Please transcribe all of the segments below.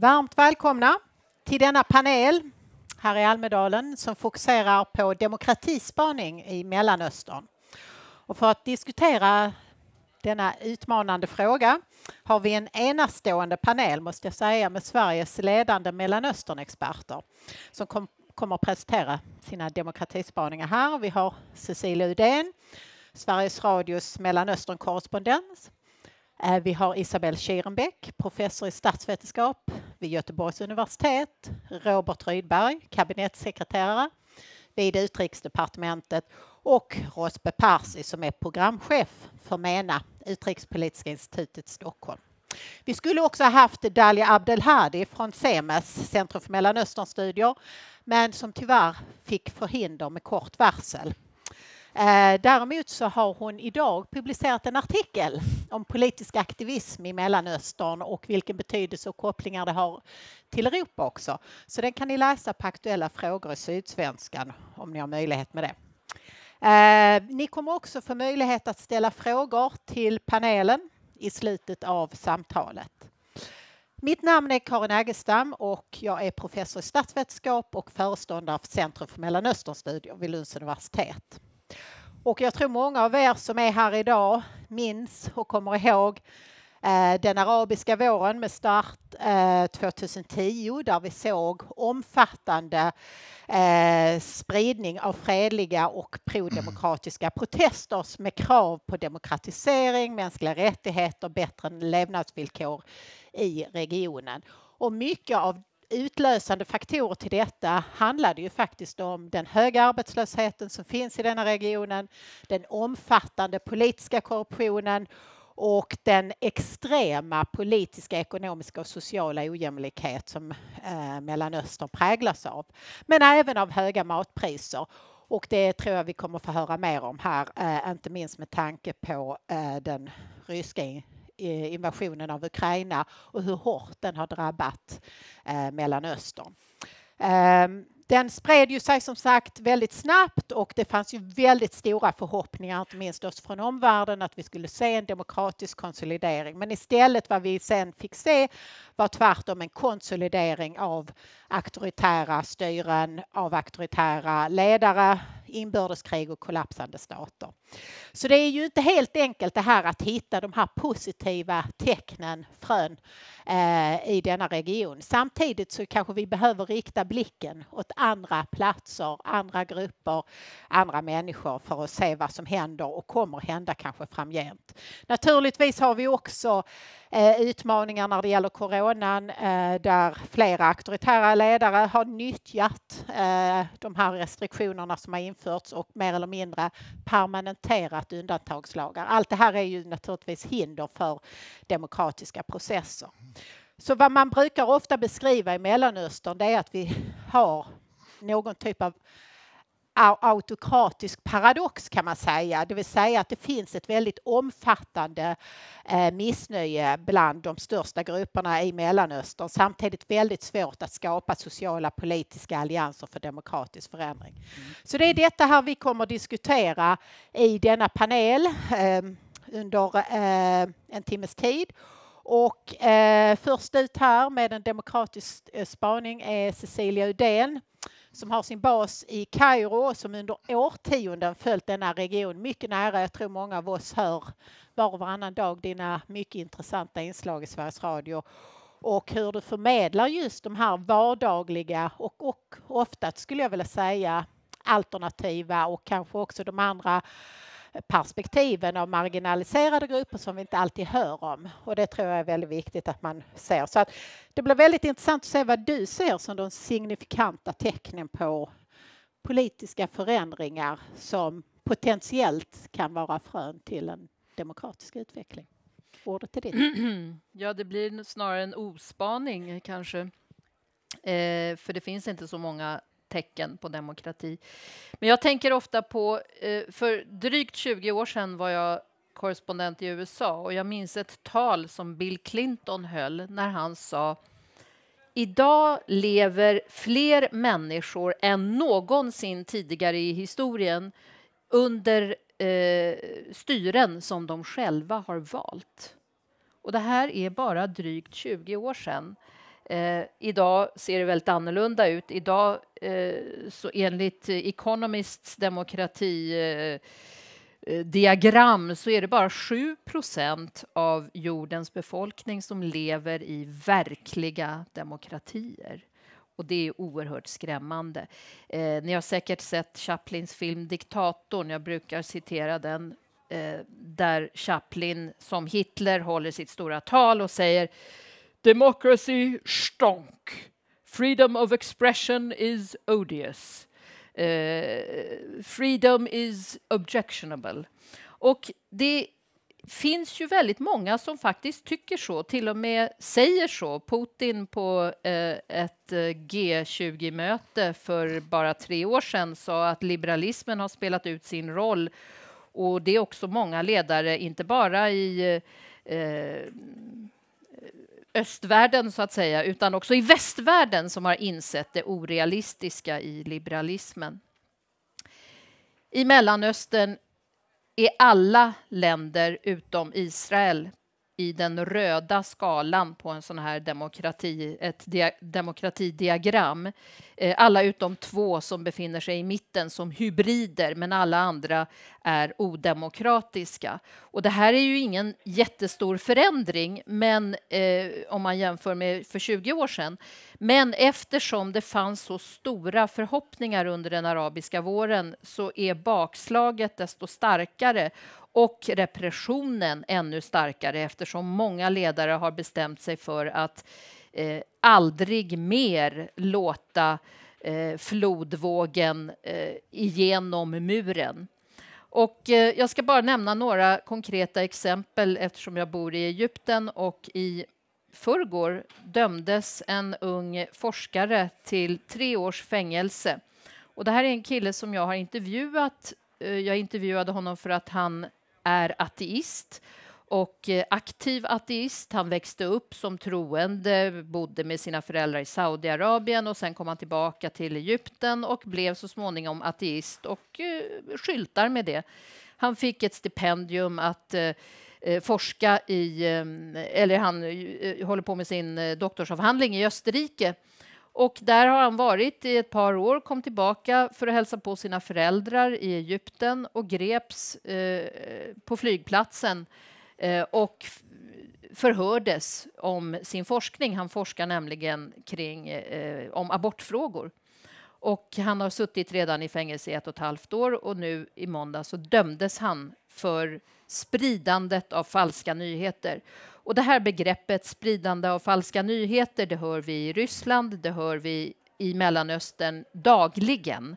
Varmt välkomna till denna panel här i Almedalen som fokuserar på demokratispaning i Mellanöstern. Och för att diskutera denna utmanande fråga har vi en enastående panel, måste jag säga, med Sveriges ledande Mellanösternexperter som kom, kommer att presentera sina demokratispaningar här. Vi har Cecilia Udén, Sveriges Radios Mellanösternkorrespondent. Eh, vi har Isabelle Kirenbäck, professor i statsvetenskap vid Göteborgs universitet, Robert Rydberg, kabinettssekreterare vid Utrikesdepartementet och Rosbe Parsi som är programchef för MENA, Utrikespolitiska institutet Stockholm. Vi skulle också ha haft Dalia Abdelhadi från CEMES, Centrum för Mellanösternstudier, men som tyvärr fick förhinder med kort varsel. Eh, däremot så har hon idag publicerat en artikel om politisk aktivism i Mellanöstern och vilken betydelse och kopplingar det har till Europa också. Så den kan ni läsa på Aktuella frågor i Sydsvenskan om ni har möjlighet med det. Eh, ni kommer också få möjlighet att ställa frågor till panelen i slutet av samtalet. Mitt namn är Karin Aggestam och jag är professor i statsvetenskap och föreståndare för Centrum för Mellanösternstudier vid Lunds universitet. Och jag tror många av er som är här idag minns och kommer ihåg eh, den arabiska våren med start 2010 eh, där vi såg omfattande eh, spridning av fredliga och prodemokratiska protester med krav på demokratisering, mänskliga rättigheter, bättre levnadsvillkor i regionen. Och mycket av utlösande faktorer till detta handlade ju faktiskt om den höga arbetslösheten som finns i denna regionen, den omfattande politiska korruptionen och den extrema politiska, ekonomiska och sociala ojämlikhet som eh, Mellanöstern präglas av. Men även av höga matpriser. Och det tror jag vi kommer få höra mer om här, eh, inte minst med tanke på eh, den ryska Eh, invasionen av Ukraina och hur hårt den har drabbat eh, Mellanöstern. Ehm, den spred ju sig som sagt väldigt snabbt och det fanns ju väldigt stora förhoppningar, inte minst oss från omvärlden, att vi skulle se en demokratisk konsolidering. Men istället vad vi sen fick se var tvärtom en konsolidering av auktoritära styren, av auktoritära ledare, inbördeskrig och kollapsande stater. Så det är ju inte helt enkelt det här att hitta de här positiva tecknen, frön, eh, i denna region. Samtidigt så kanske vi behöver rikta blicken åt andra platser, andra grupper, andra människor för att se vad som händer och kommer hända kanske framgent. Naturligtvis har vi också eh, utmaningar när det gäller coronan eh, där flera auktoritära ledare har nyttjat de här restriktionerna som har införts införts och mer eller mindre permanenterat undantagslagar. Allt det här är ju naturligtvis hinder för demokratiska processer. Så vad man brukar ofta beskriva i Mellanöstern det är att vi har någon typ av autokratisk paradox kan man säga, det vill säga att det finns ett väldigt omfattande eh, missnöje bland de största grupperna i Mellanöstern samtidigt väldigt svårt att skapa sociala politiska allianser för demokratisk förändring. Mm. Så det är detta här vi kommer diskutera i denna panel ehm, under eh, en timmes tid. Och eh, först ut här med en demokratisk eh, spaning är Cecilia Udén som har sin bas i Kairo och som under årtionden följt denna region mycket nära. Jag tror många av oss hör var och varannan dag dina mycket intressanta inslag i Sveriges Radio och hur du förmedlar just de här vardagliga och, och ofta skulle jag vilja säga alternativa och kanske också de andra perspektiven av marginaliserade grupper som vi inte alltid hör om. Och det tror jag är väldigt viktigt att man ser. Så att det blir väldigt intressant att se vad du ser som de signifikanta tecknen på politiska förändringar som potentiellt kan vara frön till en demokratisk utveckling. Ordet är ditt. Ja, det blir snarare en ospaning kanske. Eh, för det finns inte så många tecken på demokrati. Men jag tänker ofta på, eh, för drygt 20 år sedan var jag korrespondent i USA och jag minns ett tal som Bill Clinton höll när han sa Idag lever fler människor än någonsin tidigare i historien under eh, styren som de själva har valt. Och det här är bara drygt 20 år sedan. Eh, idag ser det väldigt annorlunda ut. Idag, eh, så enligt Economists demokratidiagram eh, eh så är det bara 7 av jordens befolkning som lever i verkliga demokratier. Och det är oerhört skrämmande. Eh, ni har säkert sett Chaplins film Diktatorn. Jag brukar citera den eh, där Chaplin som Hitler håller sitt stora tal och säger Democracy stonk. Freedom of expression is odious. Uh, freedom is objectionable. Och det finns ju väldigt många som faktiskt tycker så, till och med säger så. Putin på eh, ett eh, G20-möte för bara tre år sedan sa att liberalismen har spelat ut sin roll. Och det är också många ledare, inte bara i eh, östvärlden så att säga, utan också i västvärlden som har insett det orealistiska i liberalismen. I Mellanöstern är alla länder utom Israel i den röda skalan på en sån här demokrati, ett dia, demokratidiagram. Eh, alla utom två som befinner sig i mitten som hybrider, men alla andra är odemokratiska. Och det här är ju ingen jättestor förändring men, eh, om man jämför med för 20 år sedan. Men eftersom det fanns så stora förhoppningar under den arabiska våren så är bakslaget desto starkare och repressionen ännu starkare eftersom många ledare har bestämt sig för att eh, aldrig mer låta eh, flodvågen eh, igenom muren. Och eh, jag ska bara nämna några konkreta exempel eftersom jag bor i Egypten och i förrgår dömdes en ung forskare till tre års fängelse. Och det här är en kille som jag har intervjuat. Eh, jag intervjuade honom för att han är ateist och eh, aktiv ateist. Han växte upp som troende, bodde med sina föräldrar i Saudiarabien och sen kom han tillbaka till Egypten och blev så småningom ateist och eh, skyltar med det. Han fick ett stipendium att eh, forska i, eller han håller på med sin doktorsavhandling i Österrike. Och där har han varit i ett par år, kom tillbaka för att hälsa på sina föräldrar i Egypten och greps på flygplatsen Eh, och förhördes om sin forskning. Han forskar nämligen kring, eh, om abortfrågor. Och han har suttit redan i fängelse i ett och ett halvt år och nu i måndag så dömdes han för spridandet av falska nyheter. Och det här begreppet, spridande av falska nyheter, det hör vi i Ryssland, det hör vi i Mellanöstern dagligen.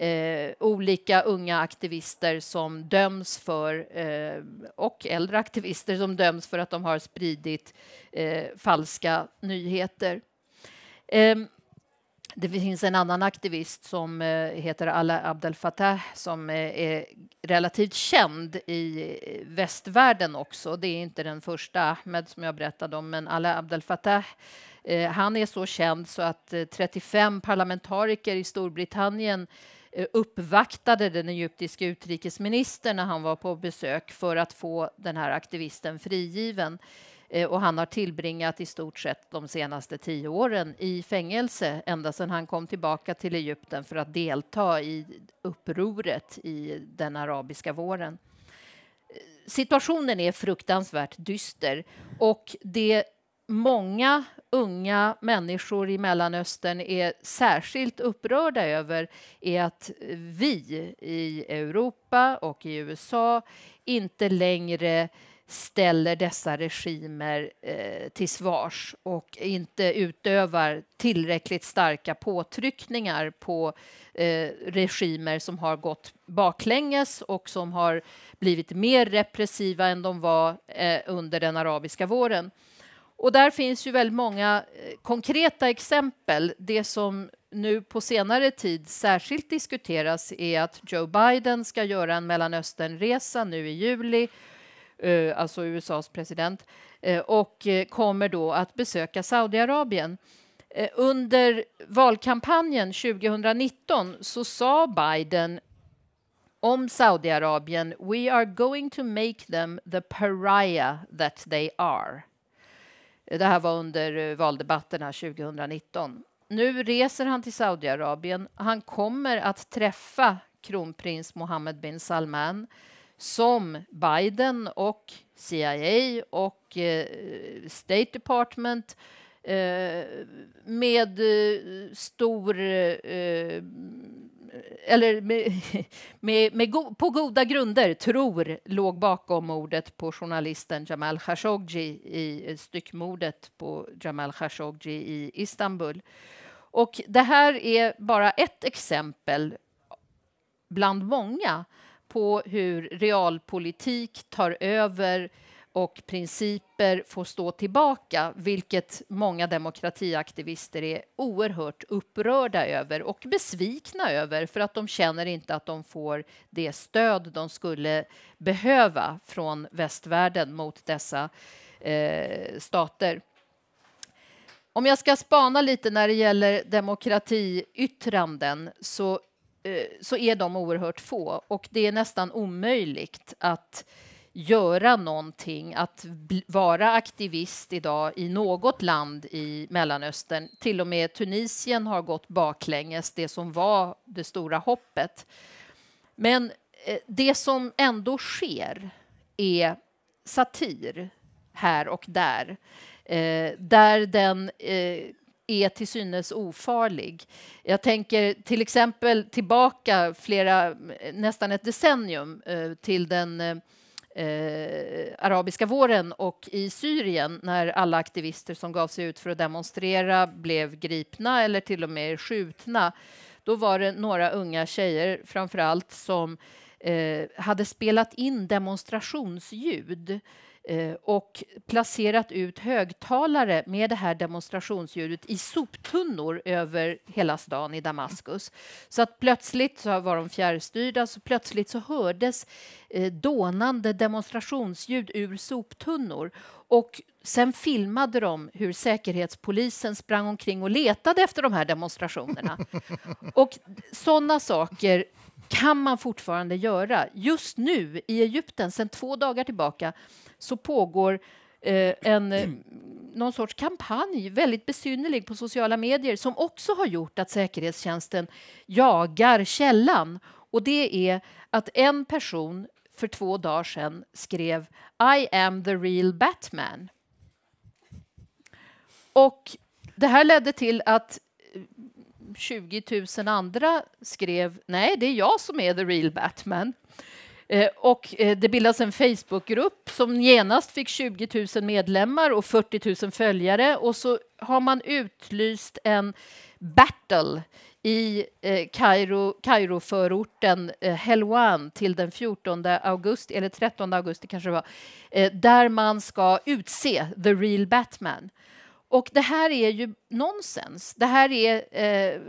Eh, olika unga aktivister som döms för, eh, och äldre aktivister som döms för att de har spridit eh, falska nyheter. Ehm, det finns en annan aktivist som eh, heter Ala Abdel Fattah som eh, är relativt känd i västvärlden också. Det är inte den första Ahmed som jag berättade om, men Ala Abdel Fattah han är så känd så att 35 parlamentariker i Storbritannien Eh, uppvaktade den egyptiske utrikesministern när han var på besök för att få den här aktivisten frigiven. Eh, och han har tillbringat i stort sett de senaste tio åren i fängelse ända sedan han kom tillbaka till Egypten för att delta i upproret i den arabiska våren. Eh, situationen är fruktansvärt dyster och det många unga människor i Mellanöstern är särskilt upprörda över är att vi i Europa och i USA inte längre ställer dessa regimer eh, till svars och inte utövar tillräckligt starka påtryckningar på eh, regimer som har gått baklänges och som har blivit mer repressiva än de var eh, under den arabiska våren. Och där finns ju väldigt många eh, konkreta exempel. Det som nu på senare tid särskilt diskuteras är att Joe Biden ska göra en Mellanösternresa nu i juli, eh, alltså USAs president, eh, och kommer då att besöka Saudiarabien. Under valkampanjen 2019 så sa Biden om Saudiarabien “We are going to make them the pariah that they are” Det här var under eh, valdebatterna 2019. Nu reser han till Saudiarabien. Han kommer att träffa kronprins Mohammed bin Salman som Biden och CIA och eh, State Department eh, med eh, stor eh, eller med, med, med go, på goda grunder, tror låg bakom mordet på journalisten Jamal Khashoggi i eh, styckmordet på Jamal Khashoggi i Istanbul. Och det här är bara ett exempel bland många på hur realpolitik tar över och principer får stå tillbaka, vilket många demokratiaktivister är oerhört upprörda över och besvikna över för att de känner inte att de får det stöd de skulle behöva från västvärlden mot dessa eh, stater. Om jag ska spana lite när det gäller demokratiyttranden så, eh, så är de oerhört få och det är nästan omöjligt att göra någonting, att vara aktivist idag i något land i Mellanöstern. Till och med Tunisien har gått baklänges, det som var det stora hoppet. Men eh, det som ändå sker är satir här och där, eh, där den eh, är till synes ofarlig. Jag tänker till exempel tillbaka flera, nästan ett decennium till den eh, arabiska våren och i Syrien när alla aktivister som gav sig ut för att demonstrera blev gripna eller till och med skjutna. Då var det några unga tjejer, framför allt, som eh, hade spelat in demonstrationsljud Eh, och placerat ut högtalare med det här demonstrationsljudet i soptunnor över hela stan i Damaskus. Så att plötsligt så var de fjärrstyrda, så plötsligt så hördes eh, dånande demonstrationsljud ur soptunnor. Och sen filmade de hur Säkerhetspolisen sprang omkring och letade efter de här demonstrationerna. och sådana saker kan man fortfarande göra. Just nu i Egypten, sedan två dagar tillbaka, så pågår eh, en, eh, någon sorts kampanj, väldigt besynnerlig, på sociala medier som också har gjort att säkerhetstjänsten jagar källan. Och det är att en person för två dagar sedan skrev I am the real Batman. Och det här ledde till att 20 000 andra skrev nej, det är jag som är the real Batman. Eh, och eh, det bildas en Facebookgrupp som genast fick 20 000 medlemmar och 40 000 följare och så har man utlyst en battle i eh, Kairo, Kairoförorten eh, Helwan till den 14 augusti, eller 13 augusti kanske det var, där man ska utse the real Batman. Och det här är ju nonsens. Det här, är, eh,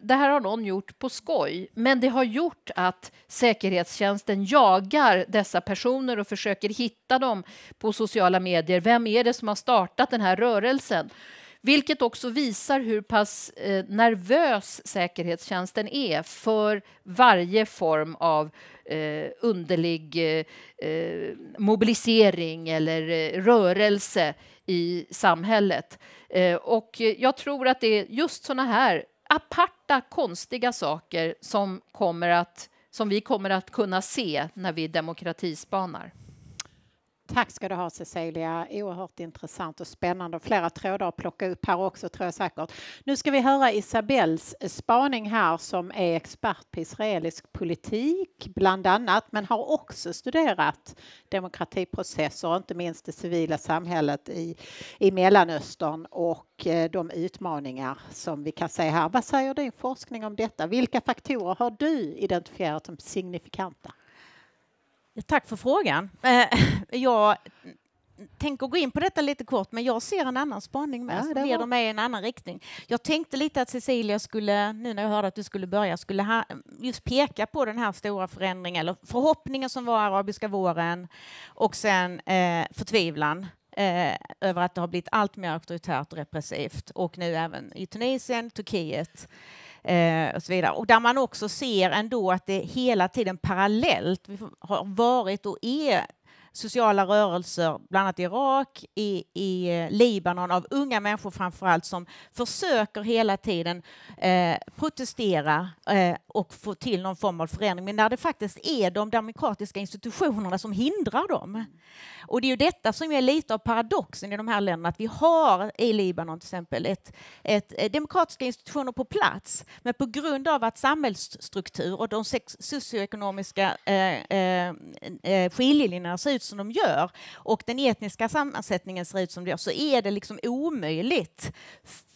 det här har någon gjort på skoj, men det har gjort att säkerhetstjänsten jagar dessa personer och försöker hitta dem på sociala medier. Vem är det som har startat den här rörelsen? Vilket också visar hur pass eh, nervös säkerhetstjänsten är för varje form av eh, underlig eh, eh, mobilisering eller eh, rörelse i samhället. Eh, och jag tror att det är just såna här aparta, konstiga saker som, kommer att, som vi kommer att kunna se när vi demokratispanar. Tack ska du ha Cecilia. Oerhört intressant och spännande och flera trådar att plocka upp här också tror jag säkert. Nu ska vi höra Isabells eh, spaning här som är expert på israelisk politik bland annat men har också studerat demokratiprocesser och inte minst det civila samhället i, i Mellanöstern och eh, de utmaningar som vi kan se här. Vad säger din forskning om detta? Vilka faktorer har du identifierat som signifikanta? Tack för frågan. Eh, jag tänker gå in på detta lite kort, men jag ser en annan spaning med ja, som leder mig i en annan riktning. Jag tänkte lite att Cecilia skulle, nu när jag hörde att du skulle börja, skulle ha, just peka på den här stora förändringen, eller förhoppningen som var arabiska våren och sen eh, förtvivlan eh, över att det har blivit allt mer auktoritärt och repressivt och nu även i Tunisien, Turkiet. Eh, och så vidare. Och där man också ser ändå att det hela tiden parallellt har varit och är sociala rörelser, bland annat i Irak, i, i eh, Libanon, av unga människor framför allt som försöker hela tiden eh, protestera eh, och få till någon form av förändring, men när det faktiskt är de demokratiska institutionerna som hindrar dem. Och det är ju detta som är lite av paradoxen i de här länderna, att vi har i Libanon till exempel ett, ett eh, demokratiska institutioner på plats, men på grund av att samhällsstruktur och de socioekonomiska eh, eh, eh, skiljelinjerna ser ut som de gör och den etniska sammansättningen ser ut som det gör så är det liksom omöjligt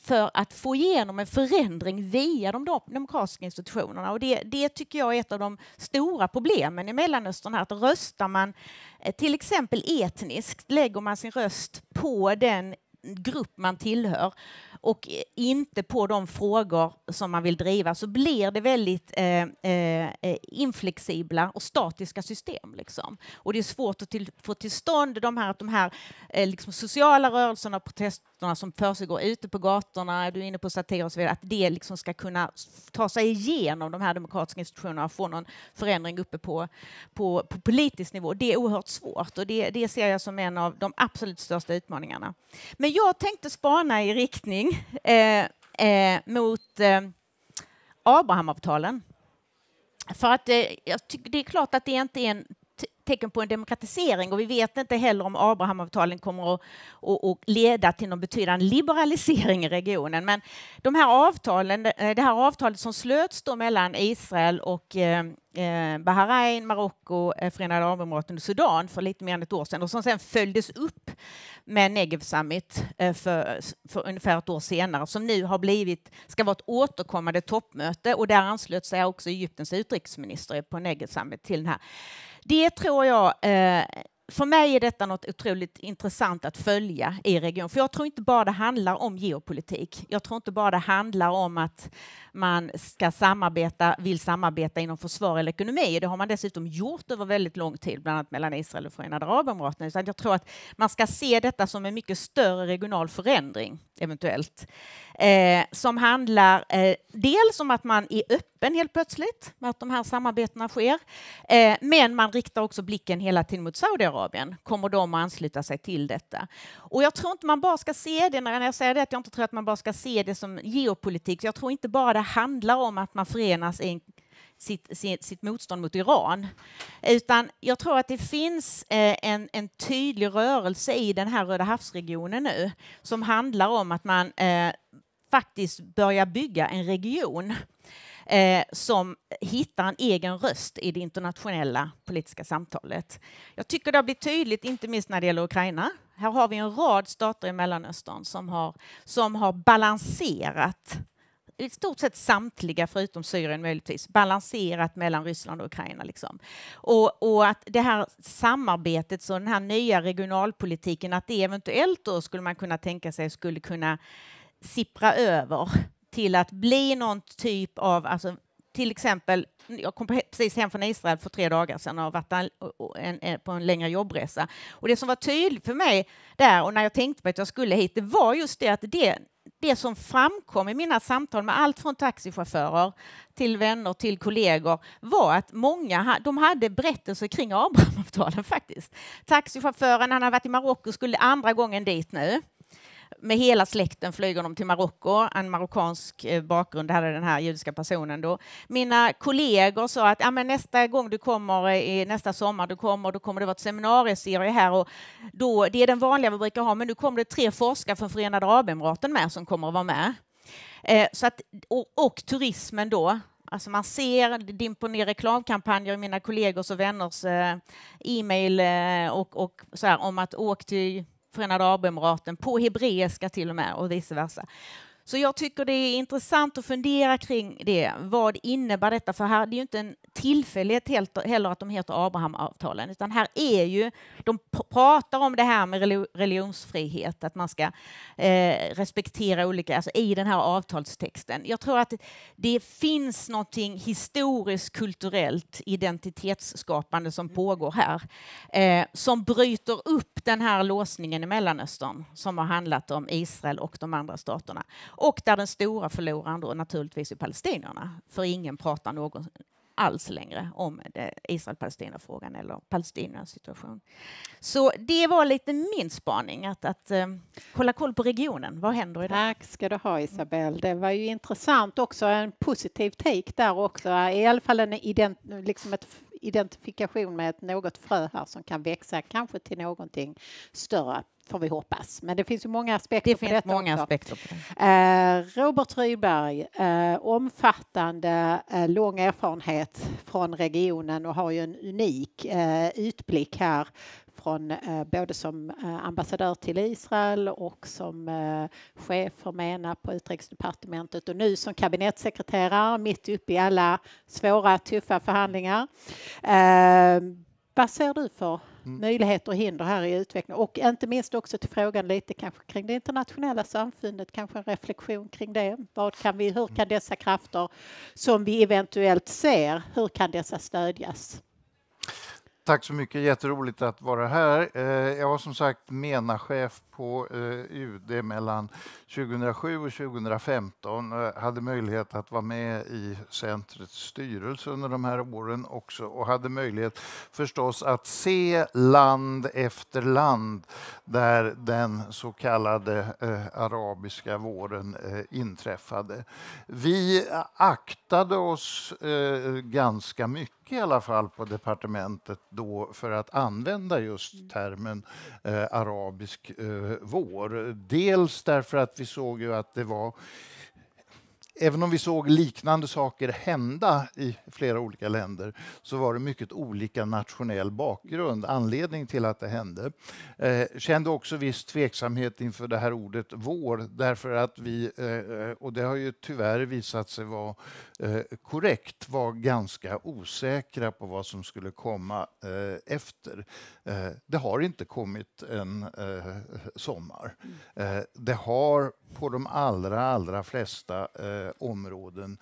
för att få igenom en förändring via de demokratiska institutionerna. Och det, det tycker jag är ett av de stora problemen i Mellanöstern. Här, att röstar man eh, till exempel etniskt, lägger man sin röst på den grupp man tillhör och inte på de frågor som man vill driva så blir det väldigt eh, eh, eh, inflexibla och statiska system. Liksom. Och det är svårt att till, få till stånd de här, de här eh, liksom sociala rörelserna, och protest gatorna som försiggår ute på gatorna, du är inne på satir och så vidare, att det liksom ska kunna ta sig igenom de här demokratiska institutionerna och få någon förändring uppe på, på, på politisk nivå. Det är oerhört svårt och det, det ser jag som en av de absolut största utmaningarna. Men jag tänkte spana i riktning eh, eh, mot eh, Abrahamavtalen. För att eh, det är klart att det inte är en tecken på en demokratisering och vi vet inte heller om Abrahamavtalen kommer att, att, att leda till någon betydande liberalisering i regionen. Men de här avtalen, eh, det här avtalet som slöts då mellan Israel och eh, eh Bahrain, Marocko, eh, Förenade Arabemiraten och Sudan för lite mer än ett år sedan och som sedan följdes upp med Negev Summit för, för ungefär ett år senare som nu har blivit, ska vara ett återkommande toppmöte och där anslöt sig också Egyptens utrikesminister på Negev Summit till den här. Det tror såg jag eh, för mig är detta något otroligt intressant att följa i regionen. För jag tror inte bara det handlar om geopolitik. Jag tror inte bara det handlar om att man ska samarbeta, vill samarbeta inom försvar eller ekonomi. Det har man dessutom gjort över väldigt lång tid, bland annat mellan Israel och Förenade Arabemiraten. Utan jag tror att man ska se detta som en mycket större regional förändring, eventuellt, eh, som handlar eh, dels om att man är öppen helt plötsligt med att de här samarbetena sker, eh, men man riktar också blicken hela tiden mot Saudiarabien Saudiarabien, kommer de att ansluta sig till detta? Och jag tror inte man bara ska se det, när jag säger det, att jag inte tror att man bara ska se det som geopolitik. Jag tror inte bara det handlar om att man förenas i Sitt, sitt, sitt, motstånd mot Iran. Utan jag tror att det finns eh, en, en tydlig rörelse i den här Röda havsregionen nu som handlar om att man eh, faktiskt börjar bygga en region eh, som hittar en egen röst i det internationella politiska samtalet. Jag tycker det har blivit tydligt, inte minst när det gäller Ukraina. Här har vi en rad stater i Mellanöstern som har, som har balanserat i stort sett samtliga, förutom Syrien möjligtvis, balanserat mellan Ryssland och Ukraina. Liksom. Och, och, att det här samarbetet, så den här nya regionalpolitiken, att det eventuellt då skulle man kunna tänka sig skulle kunna sippra över till att bli någon typ av, alltså, till exempel, jag kom precis hem från Israel för tre dagar sedan och varit en, en, på en längre jobbresa. Och det som var tydligt för mig där och när jag tänkte på att jag skulle hit, det var just det att det, det som framkom i mina samtal med allt från taxichaufförer till vänner till kollegor var att många de hade berättelser kring Abrahamavtalen faktiskt. Taxichauffören, han hade varit i Marocko, skulle andra gången dit nu med hela släkten flyger de till Marocko, en marockansk eh, bakgrund hade den här judiska personen då. Mina kollegor sa att ah, men nästa gång du kommer, eh, nästa sommar du kommer, då kommer det vara ett seminarieserie här och då, det är den vanliga vi brukar ha, men nu kommer det tre forskare från Förenade Arabemiraten med som kommer att vara med. Eh, så att, och, och turismen då, Alltså man ser, det dimper ner reklamkampanjer i mina kollegors och vänners eh, e-mail eh, och, och, så här, om att åk till Förenade Arabemiraten, på hebreiska till och med och vice versa. Så jag tycker det är intressant att fundera kring det. Vad innebär detta? För här, det är ju inte en tillfällighet helt, heller att de heter Abrahamavtalen, utan här är ju... De pratar om det här med religionsfrihet, att man ska eh, respektera olika, alltså i den här avtalstexten. Jag tror att det finns någonting historiskt, kulturellt, identitetsskapande som mm. pågår här, eh, som bryter upp den här låsningen i Mellanöstern som har handlat om Israel och de andra staterna. Och där den stora förloraren då naturligtvis är palestinierna, för ingen pratar någon alls längre om eh, Israel-Palestina-frågan eller palestiniernas situation. Så det var lite min spaning, att, att um, hålla koll på regionen. Vad händer idag? Tack ska du ha, Isabelle. Det var ju intressant också, en positiv take där också, i alla fall en, ident, liksom ett identifikation med ett något frö här som kan växa kanske till någonting större får vi hoppas. Men det finns ju många aspekter det på detta. många också. aspekter på det. Eh, Robert Rydberg, eh, omfattande, eh, lång erfarenhet från regionen och har ju en unik utblick här från eh, både som eh, ambassadör till Israel och som eh, chef för MENA på Utrikesdepartementet och nu som kabinettssekreterare mitt uppe i alla svåra, tuffa förhandlingar. Vad ser du för mm. möjligheter och hinder här i utvecklingen? Och inte minst också till frågan lite kanske kring det internationella samfundet, kanske en reflektion kring det. Vad kan vi, hur mm. kan dessa krafter som vi eventuellt ser, hur kan dessa stödjas? Tack så mycket, jätteroligt att vara här. Eh, jag var som sagt MENA-chef på eh, UD mellan 2007 och 2015. Eh, hade möjlighet att vara med i centrets styrelse under de här åren också och hade möjlighet förstås att se land efter land där den så kallade eh, arabiska våren eh, inträffade. Vi aktade oss eh, ganska mycket i alla fall på departementet då för att använda just termen eh, arabisk vår. Dels därför att vi såg ju att det var även om vi såg liknande saker hända i flera olika länder så var det mycket olika nationell bakgrund, anledning till att det hände. Eh, kände också viss tveksamhet inför det här ordet vår därför att vi, eh, och det har ju tyvärr visat sig vara eh, korrekt, var ganska osäkra på vad som skulle komma eh, efter. Eh, det har inte kommit en eh, sommar. Mm. det har på de allra, allra flesta eh, områden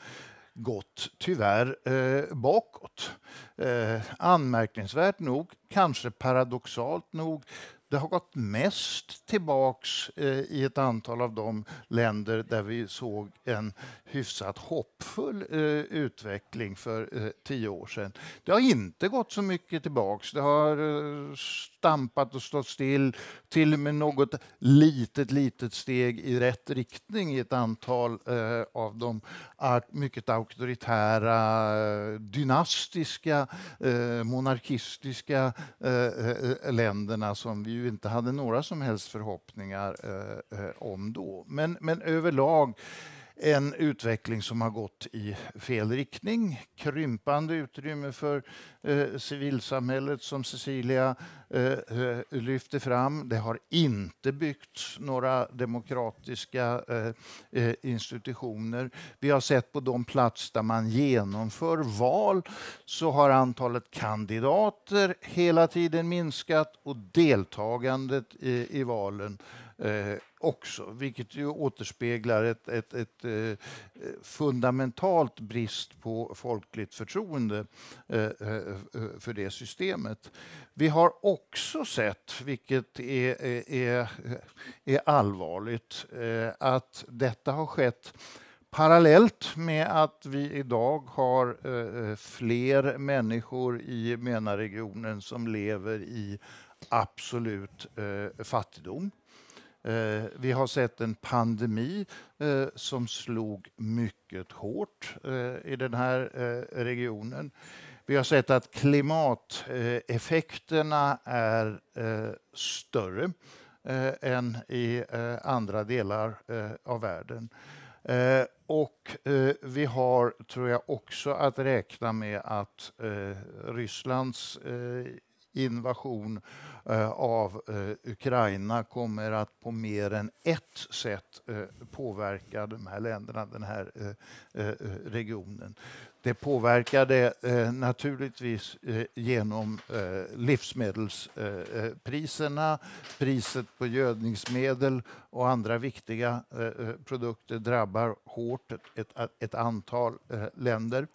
gått tyvärr eh, bakåt. Eh, anmärkningsvärt nog, kanske paradoxalt nog, det har gått mest tillbaks eh, i ett antal av de länder där vi såg en hyfsat hoppfull eh, utveckling för eh, tio år sedan. Det har inte gått så mycket tillbaks. Det har stampat och stått still, till och med något litet, litet steg i rätt riktning i ett antal av de mycket auktoritära, dynastiska, monarkistiska länderna som vi ju inte hade några som helst förhoppningar eh, eh om då. Men, men överlag en utveckling som har gått i fel riktning. Krympande utrymme för eh, civilsamhället som Cecilia eh, lyfte fram. Det har inte byggts några demokratiska eh, eh, institutioner. Vi har sett på de plats där man genomför val så har antalet kandidater hela tiden minskat och deltagandet i, i valen Eh, också, vilket ju återspeglar ett, ett, ett eh, fundamentalt brist på folkligt förtroende eh, eh, eh för det systemet. Vi har också sett, vilket är, är, är allvarligt, att detta har skett parallellt med att vi idag har fler människor i MENA-regionen som lever i absolut fattigdom. Eh, vi har sett en pandemi eh, som slog mycket hårt eh, i den här regionen. Vi har sett att klimateffekterna är större än i andra delar av världen. Och vi har, tror jag, också att räkna med att Rysslands invasion eh, av eh, Ukraina kommer att på mer än ett sätt eh, påverka de här länderna, den här regionen. Det påverkade naturligtvis genom livsmedelspriserna, priset på gödningsmedel och andra viktiga produkter drabbar hårt ett, ett antal länder.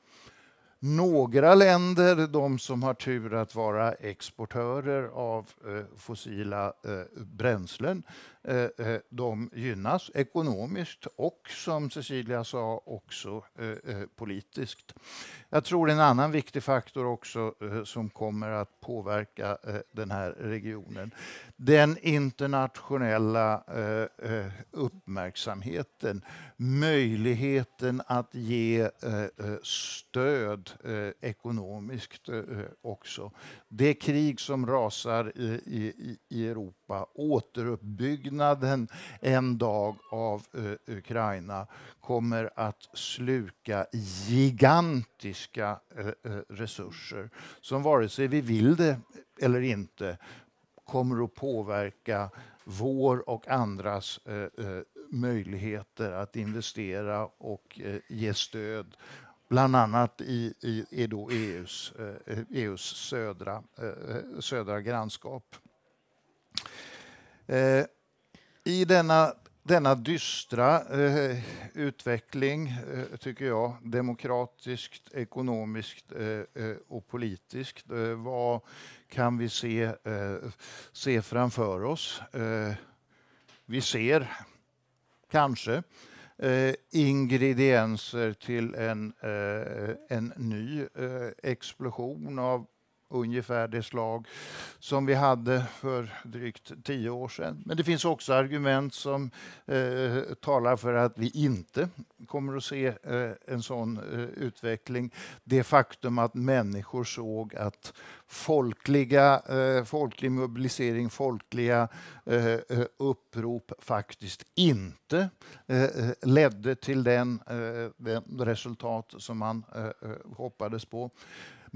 Några länder, de som har tur att vara exportörer av eh, fossila eh, bränslen, Eh, eh, de gynnas ekonomiskt och, som Cecilia sa, också eh, politiskt. Jag tror en annan viktig faktor också som kommer att påverka den här regionen, den internationella uppmärksamheten, möjligheten att ge stöd ekonomiskt också. Det krig som rasar i Europa, återuppbyggnaden uppbyggnaden en dag av eh, Ukraina kommer att sluka gigantiska eh, eh, resurser som vare sig vi vill det eller inte kommer att påverka vår och andras möjligheter att investera och ge stöd bland annat i, i, i då EUs, EUs e södra, södra grannskap. I denna, denna dystra eh, utveckling, eh, tycker jag, demokratiskt, ekonomiskt eh, eh och politiskt, eh, vad kan vi se, eh, se framför oss? vi ser, kanske, Eh, ingredienser till en, eh, en ny eh, explosion av ungefär det slag som vi hade för drygt tio år sedan. Men det finns också argument som eh, talar för att vi inte kommer att se eh, en sån eh, utveckling. Det faktum att människor såg att folkliga, eh, folklig mobilisering, folkliga eh, eh, upprop faktiskt inte ledde till den, den resultat som man hoppades på.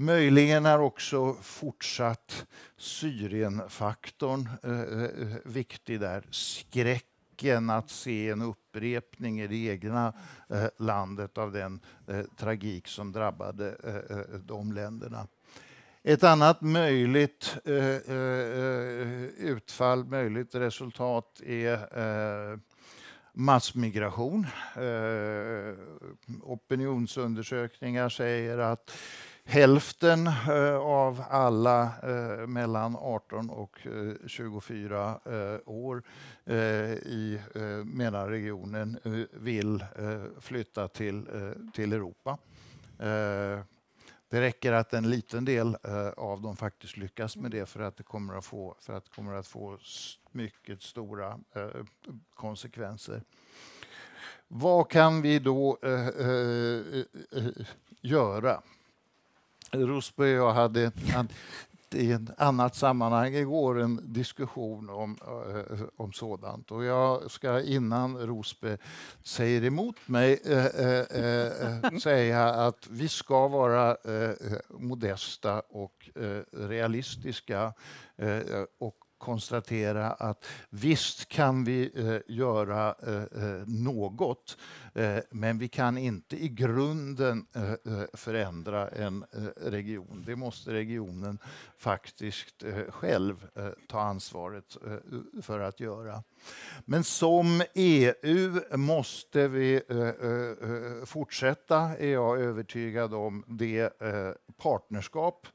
Möjligen är också fortsatt Syrienfaktorn eh, eh, eh, viktig där. Skräcken att se en upprepning i det egna eh, landet av den eh, tragik som drabbade eh, eh de länderna. Ett annat möjligt utfall, möjligt resultat är massmigration. opinionsundersökningar säger att Hälften eh, av alla eh, mellan 18 och 24 eh, år i MENA-regionen vill flytta till, Europa. Det räcker att en liten del av dem faktiskt lyckas med det för att det kommer att få, för att kommer att få mycket stora konsekvenser. Vad kan vi då göra? Rosberg och jag hade en, i ett annat sammanhang igår en diskussion om, äh, om sådant. Och jag ska innan Rosby säger emot mig äh, äh, säga att vi ska vara modesta och realistiska och konstatera att visst kan vi eh, göra eh, eh, något eh, men vi kan inte i grunden eh, eh, förändra en region. Det måste regionen faktiskt själv ta ansvaret för att göra. Men som EU måste vi fortsätta, är jag övertygad om, det partnerskap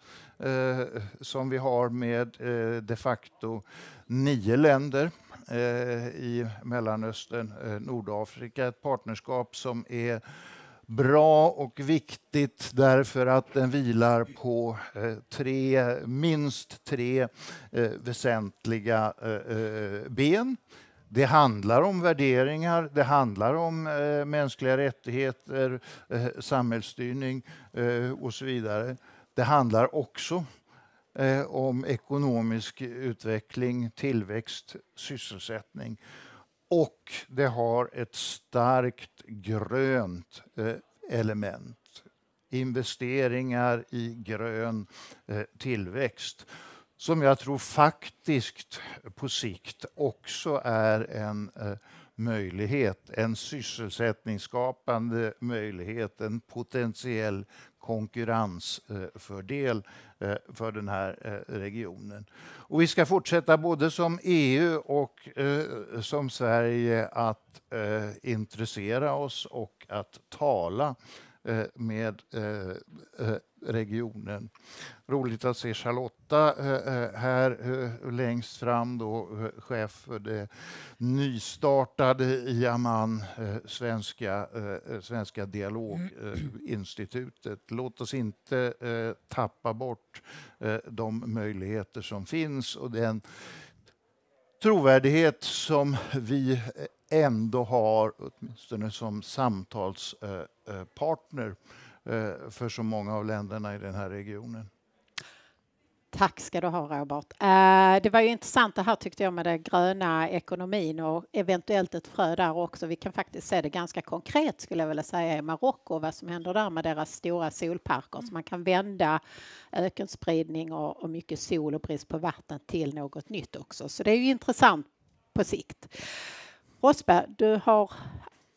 eh, som vi har med eh, de facto nio länder eh, i Mellanöstern, eh, Nordafrika. Ett partnerskap som är bra och viktigt därför att den vilar på eh, tre, minst tre eh, väsentliga ben. Det handlar om värderingar, det handlar om eh, mänskliga rättigheter, eh, samhällsstyrning eh, och så vidare. Det handlar också eh, om ekonomisk utveckling, tillväxt, sysselsättning. Och det har ett starkt grönt eh, element. Investeringar i grön eh, tillväxt som jag tror faktiskt på sikt också är en eh, möjlighet, en sysselsättningsskapande möjlighet, en potentiell konkurrensfördel eh, för den här eh, regionen. Och vi ska fortsätta både som EU och eh, som Sverige att intressera oss och att tala med regionen. Roligt att se Charlotta eh, eh, här eh, längst fram, då, chef för det nystartade Iaman, Svenska, Svenska dialoginstitutet. Låt oss inte tappa bort de möjligheter som finns och den trovärdighet som vi ändå har, åtminstone som samtalspartner Eh, för så många av länderna i den här regionen. Tack ska du ha, Robert. Eh, det var ju intressant det här tyckte jag med den gröna ekonomin och eventuellt ett frö där också. Vi kan faktiskt se det ganska konkret skulle jag vilja säga i Marocko vad som händer där med deras stora solparker. Så man kan vända ökenspridning och mycket sol och brist på vatten till något nytt också. Så det är ju intressant på sikt. Rosberg, du har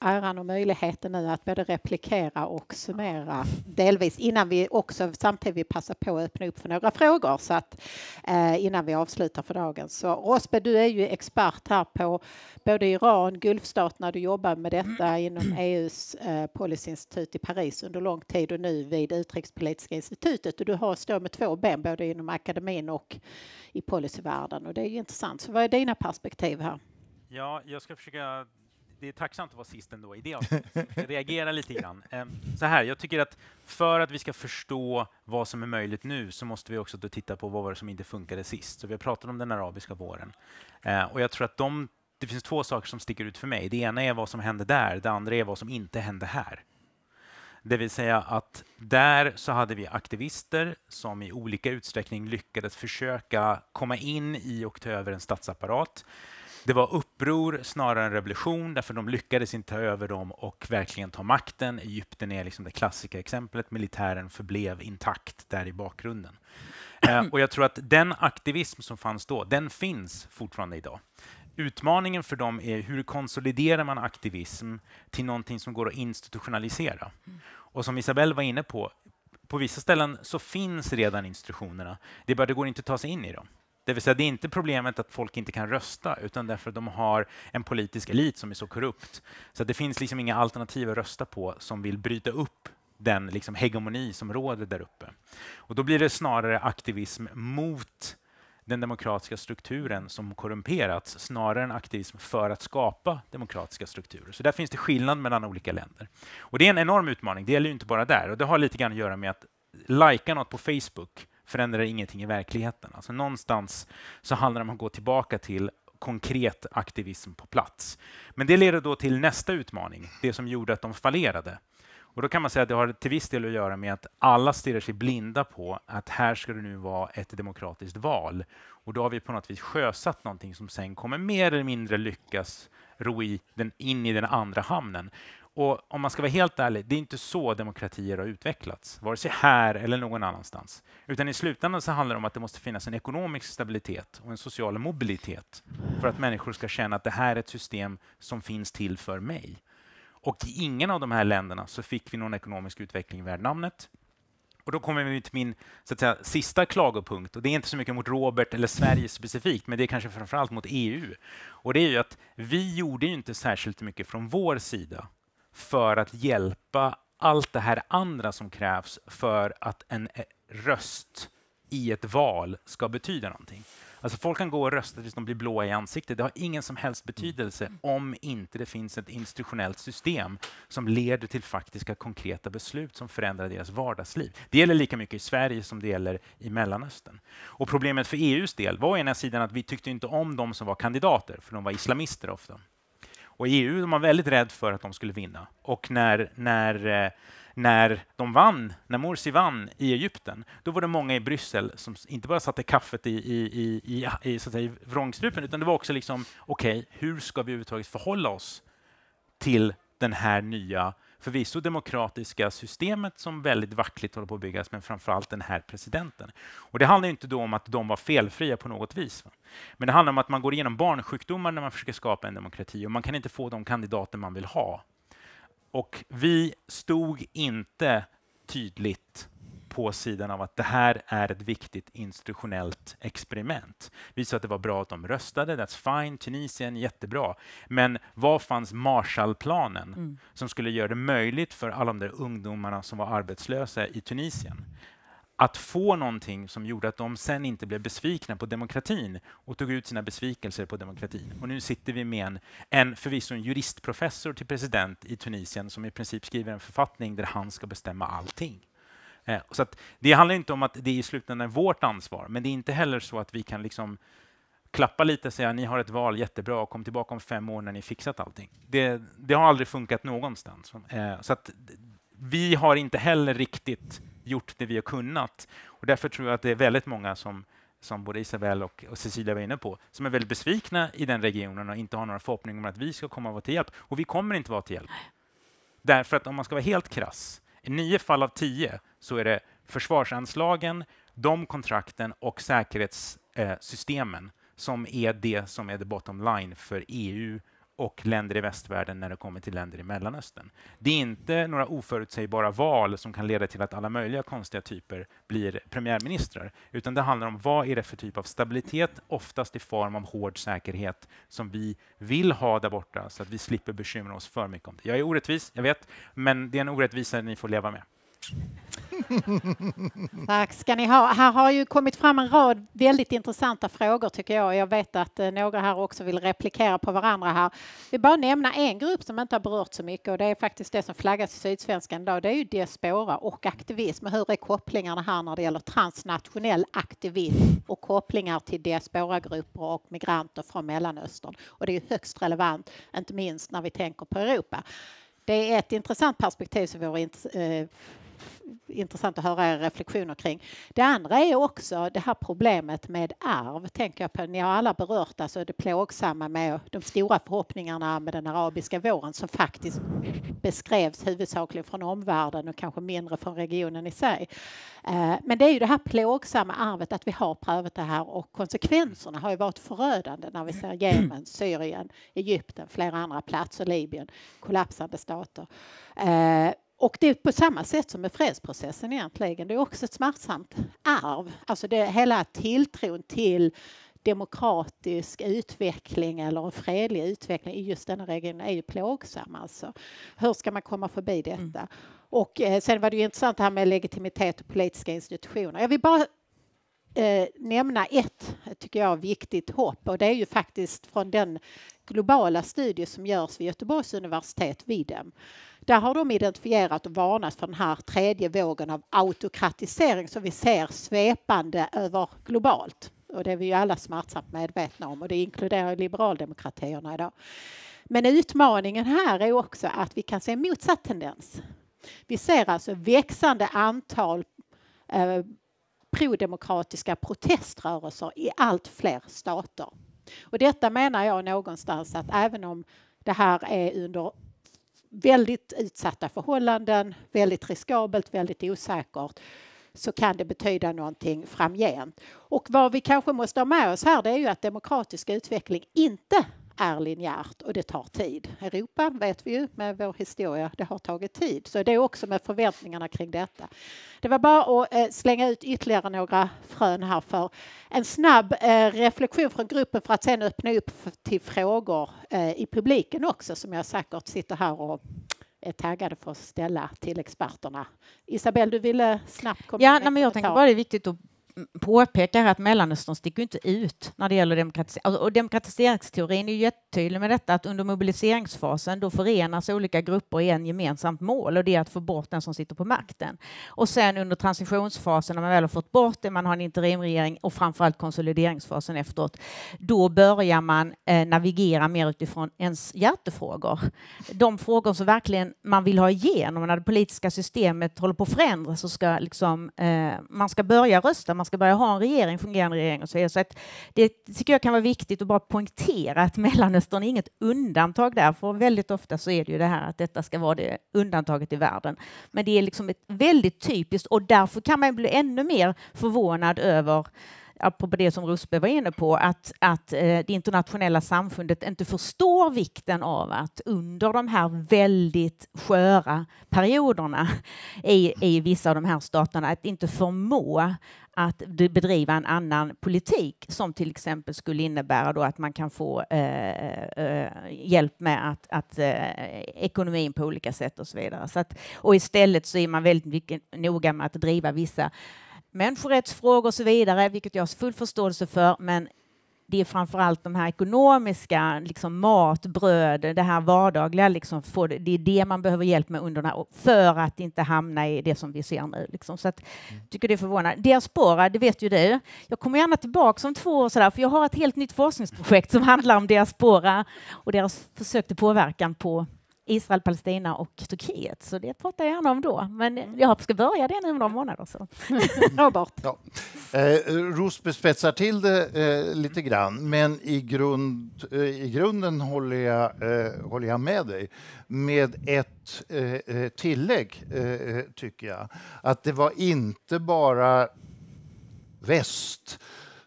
äran och möjligheten nu att både replikera och summera delvis innan vi också samtidigt passar på att öppna upp för några frågor så att eh, innan vi avslutar för dagen. Så Rosbe, du är ju expert här på både Iran, Gulfstaterna, du jobbar med mm. detta inom EUs eh, policyinstitut i Paris under lång tid och nu vid Utrikespolitiska institutet och du har stå med två ben både inom akademin och i policyvärlden och det är ju intressant. Så vad är dina perspektiv här? Ja, jag ska försöka det är tacksamt att vara sist ändå i det avsnittet. Jag reagerar lite grann. Ehm, så här, jag tycker att för att vi ska förstå vad som är möjligt nu så måste vi också då titta på vad var det som inte funkade sist. Så vi har pratat om den arabiska våren. Ehm, och jag tror att de, det finns två saker som sticker ut för mig. Det ena är vad som hände där, det andra är vad som inte hände här. Det vill säga att där så hade vi aktivister som i olika utsträckning lyckades försöka komma in i och ta över en statsapparat. Det var uppror snarare än revolution därför de lyckades inte ta över dem och verkligen ta makten. Egypten är liksom det klassiska exemplet. Militären förblev intakt där i bakgrunden. Eh, och jag tror att den aktivism som fanns då, den finns fortfarande idag. Utmaningen för dem är hur konsoliderar man aktivism till någonting som går att institutionalisera? Mm. Och som Isabelle var inne på, på vissa ställen så finns redan institutionerna. Det är bara det går inte att ta sig in i dem. Det vill säga, det är inte problemet att folk inte kan rösta, utan därför att de har en politisk elit som är så korrupt. Så det finns liksom inga alternativ att rösta på som vill bryta upp den liksom hegemoni som råder där uppe. Och då blir det snarare aktivism mot den demokratiska strukturen som korrumperats snarare än aktivism för att skapa demokratiska strukturer. Så där finns det skillnad mellan olika länder. Och Det är en enorm utmaning. Det gäller inte bara där. Och Det har lite grann att göra med att lajka något på Facebook förändrar ingenting i verkligheten. Alltså någonstans så handlar det om att gå tillbaka till konkret aktivism på plats. Men det leder då till nästa utmaning, det som gjorde att de fallerade. Och då kan man säga att det har till viss del att göra med att alla stirrar sig blinda på att här ska det nu vara ett demokratiskt val. Och då har vi på något vis sjösatt någonting som sen kommer mer eller mindre lyckas ro i den, in i den andra hamnen. Och om man ska vara helt ärlig, det är inte så demokratier har utvecklats, vare sig här eller någon annanstans. Utan i slutändan så handlar det om att det måste finnas en ekonomisk stabilitet och en social mobilitet för att människor ska känna att det här är ett system som finns till för mig. Och i ingen av de här länderna så fick vi någon ekonomisk utveckling värd namnet. Och då kommer vi till min så att säga, sista klagopunkt. Och det är inte så mycket mot Robert eller Sverige specifikt, men det är kanske framförallt mot EU. Och det är ju att vi gjorde ju inte särskilt mycket från vår sida för att hjälpa allt det här andra som krävs för att en röst i ett val ska betyda någonting. Alltså folk kan gå och rösta tills de blir blåa i ansiktet. Det har ingen som helst betydelse mm. om inte det finns ett institutionellt system som leder till faktiska konkreta beslut som förändrar deras vardagsliv. Det gäller lika mycket i Sverige som det gäller i Mellanöstern. Och problemet för EUs del var å ena sidan att vi tyckte inte om de som var kandidater, för de var islamister ofta. Och i e EU de var väldigt rädd för att de skulle vinna. Och när, när, eh, när de vann, när Morsi vann i Egypten, då var det många i Bryssel som inte bara satte kaffet i, i, i, i, i så att säga, i vrångstrupen, utan det var också liksom, okej, okay, hur ska vi överhuvudtaget förhålla oss till den här nya förvisso demokratiska systemet som väldigt vackligt håller på att byggas, men framförallt den här presidenten. Och Det handlar inte då om att de var felfria på något vis. Va? Men det handlar om att man går igenom barnsjukdomar när man försöker skapa en demokrati och man kan inte få de kandidater man vill ha. Och vi stod inte tydligt på sidan av att det här är ett viktigt institutionellt experiment. Vi sa att det var bra att de röstade, that's fine, Tunisien, jättebra. Men var fanns Marshallplanen mm. som skulle göra det möjligt för alla de där ungdomarna som var arbetslösa i Tunisien att få någonting som gjorde att de sen inte blev besvikna på demokratin och tog ut sina besvikelser på demokratin. Och nu sitter vi med en, en förvisso en juristprofessor till president i Tunisien som i princip skriver en författning där han ska bestämma allting. Eh, så att det handlar inte om att det i slutändan är vårt ansvar, men det är inte heller så att vi kan liksom klappa lite och säga ni har ett val, jättebra, kom tillbaka om fem år när ni fixat allting. Det, det har aldrig funkat någonstans. Eh, så att vi har inte heller riktigt gjort det vi har kunnat och därför tror jag att det är väldigt många som som både Isabelle och, och, Cecilia var inne på, som är väldigt besvikna i den regionen och inte har några förhoppningar om att vi ska komma och vara till hjälp. Och vi kommer inte vara till hjälp. Därför att om man ska vara helt krass i nio fall av tio så är det försvarsanslagen, de kontrakten och säkerhetssystemen eh, som är det som är the bottom line för EU och länder i västvärlden när det kommer till länder i Mellanöstern. Det är inte några oförutsägbara val som kan leda till att alla möjliga konstiga typer blir premiärministrar, utan det handlar om vad är det för typ av stabilitet, oftast i form av hård säkerhet, som vi vill ha där borta så att vi slipper bekymra oss för mycket om det. Jag är orättvis, jag vet, men det är en orättvisa ni får leva med. Tack ska ni ha. Här har ju kommit fram en rad väldigt intressanta frågor tycker jag. Jag vet att eh, några här också vill replikera på varandra här. Vi bara nämna en grupp som inte har berört så mycket och det är faktiskt det som flaggas i Sydsvenskan idag. Det är ju diaspora och aktivism. Hur är kopplingarna här när det gäller transnationell aktivism och kopplingar till diasporagrupper och migranter från Mellanöstern? Och det är ju högst relevant, inte minst när vi tänker på Europa. Det är ett intressant perspektiv som vore eh, intressant att höra era reflektioner kring. Det andra är också det här problemet med arv, tänker jag på. Ni har alla berört alltså det plågsamma med de stora förhoppningarna med den arabiska våren som faktiskt beskrevs huvudsakligen från omvärlden och kanske mindre från regionen i sig. Eh, men det är ju det här plågsamma arvet att vi har prövat det här och konsekvenserna har ju varit förödande när vi ser Jemen, Syrien, Egypten, flera andra platser, Libyen, kollapsande stater. Eh, och det är på samma sätt som med fredsprocessen egentligen. Det är också ett smärtsamt arv. Alltså det, hela tilltron till demokratisk utveckling eller en fredlig utveckling i just denna region är ju plågsam. Alltså. Hur ska man komma förbi mm. detta? Mm. Och eh, sen var det ju intressant det här med legitimitet och politiska institutioner. Jag vill bara eh, nämna ett, tycker jag, viktigt hopp och det är ju faktiskt från den globala studie som görs vid Göteborgs universitet, Videm där har de identifierat och varnat för den här tredje vågen av autokratisering som vi ser svepande över globalt. Och det är vi ju alla smärtsamt medvetna om och det inkluderar liberaldemokratierna idag. Men utmaningen här är också att vi kan se en motsatt tendens. Vi ser alltså växande antal eh, prodemokratiska proteströrelser i allt fler stater. Och detta menar jag någonstans att även om det här är under väldigt utsatta förhållanden, väldigt riskabelt, väldigt osäkert så kan det betyda någonting framgent. Och vad vi kanske måste ha med oss här det är ju att demokratisk utveckling inte är linjärt och det tar tid. Europa vet vi ju med vår historia, det har tagit tid. Så det är också med förväntningarna kring detta. Det var bara att eh, slänga ut ytterligare några frön här för en snabb eh, reflektion från gruppen för att sen öppna upp till frågor eh, i publiken också som jag säkert sitter här och är taggade för att ställa till experterna. Isabelle, du ville snabbt komma Ja, nej, men jag tänker bara det är viktigt att påpekar att Mellanöstern sticker inte ut när det gäller demokratisering. Alltså, och demokratiseringsteorin är jättetydlig med detta att under mobiliseringsfasen då förenas olika grupper i en gemensamt mål och det är att få bort den som sitter på makten. Och sen under transitionsfasen när man väl har fått bort det, man har en interimregering och framförallt konsolideringsfasen efteråt, då börjar man eh, navigera mer utifrån ens hjärtefrågor. De frågor som verkligen man vill ha igenom när det politiska systemet håller på att förändras så ska liksom, eh, man ska börja rösta, ska börja ha en regering, fungerande regering och så vidare. Så att det tycker jag kan vara viktigt att bara poängtera att Mellanöstern är inget undantag där, för väldigt ofta så är det ju det här att detta ska vara det undantaget i världen. Men det är liksom ett väldigt typiskt och därför kan man bli ännu mer förvånad över apropå det som Ruspe var inne på, att, att eh, det internationella samfundet inte förstår vikten av att under de här väldigt sköra perioderna i, i vissa av de här staterna, att inte förmå att bedriva en annan politik som till exempel skulle innebära då att man kan få eh, eh, eh, hjälp med att, att eh, ekonomin på olika sätt och så vidare. Så att, och istället så är man väldigt mycket noga med att driva vissa människorättsfrågor och så vidare, vilket jag har full förståelse för, men det är framförallt de här ekonomiska, liksom mat, bröd, det här vardagliga, liksom får, det är det man behöver hjälp med under här, för att inte hamna i det som vi ser nu. Liksom. Så att, mm. tycker det är förvånande. Diaspora, det vet ju du. Jag kommer gärna tillbaka om två år, sådär, för jag har ett helt nytt forskningsprojekt som handlar om diaspora och deras försök till påverkan på Israel, Palestina och Turkiet, så det pratar jag gärna om då. Men mm. jag ska börja det nu om några månader. Så. Robert? Ja. Eh, Rosby spetsar till det eh, lite grann, men i, grund, eh, i grunden håller jag, eh, håller jag med dig med ett eh, eh, tillägg, tycker jag. Att det var inte bara väst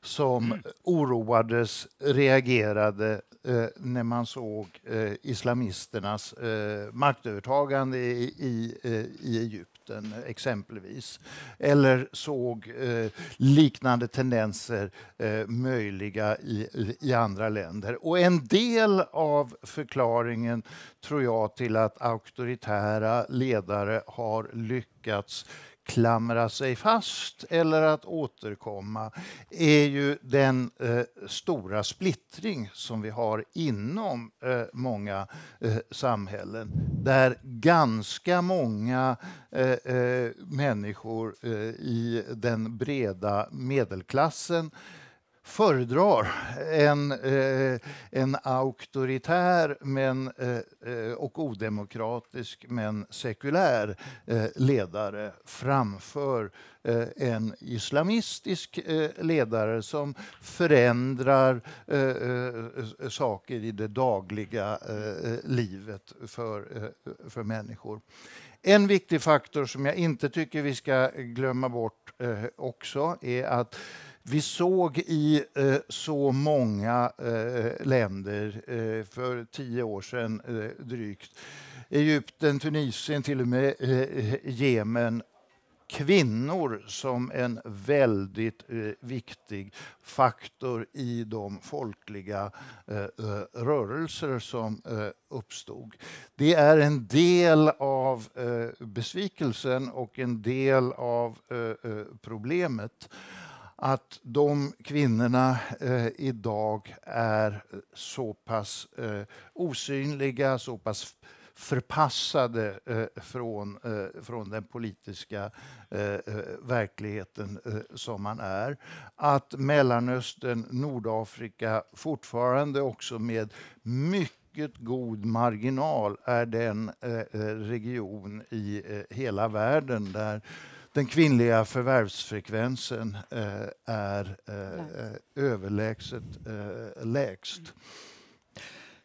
som mm. oroades, reagerade eh, när man såg eh, islamisternas eh, maktövertagande i, i, eh, i Egypten, exempelvis. Eller såg eh, liknande tendenser eh, möjliga i, i andra länder. Och en del av förklaringen, tror jag, till att auktoritära ledare har lyckats klamra sig fast eller att återkomma är ju den eh, stora splittring som vi har inom eh, många eh, samhällen där ganska många eh, eh, människor eh, i den breda medelklassen föredrar en, eh, en auktoritär men, eh, eh, och odemokratisk men sekulär eh, ledare framför eh, en islamistisk eh, ledare som förändrar saker i det dagliga livet för, för människor. En viktig faktor som jag inte tycker vi ska glömma bort också är att vi såg i eh, så många eh, länder eh, för tio år sedan eh, drygt, Egypten, Tunisien, till och med eh, Jemen, kvinnor som en väldigt eh, viktig faktor i de folkliga rörelser som uppstod. Det är en del av besvikelsen och en del av problemet att de kvinnorna eh, idag är så pass eh, osynliga, så pass förpassade eh, från, eh, från den politiska eh, eh, verkligheten som man är. Att Mellanöstern, Nordafrika fortfarande också med mycket god marginal är den region i hela världen där den kvinnliga förvärvsfrekvensen eh, är eh, eh, överlägset lägst. Mm.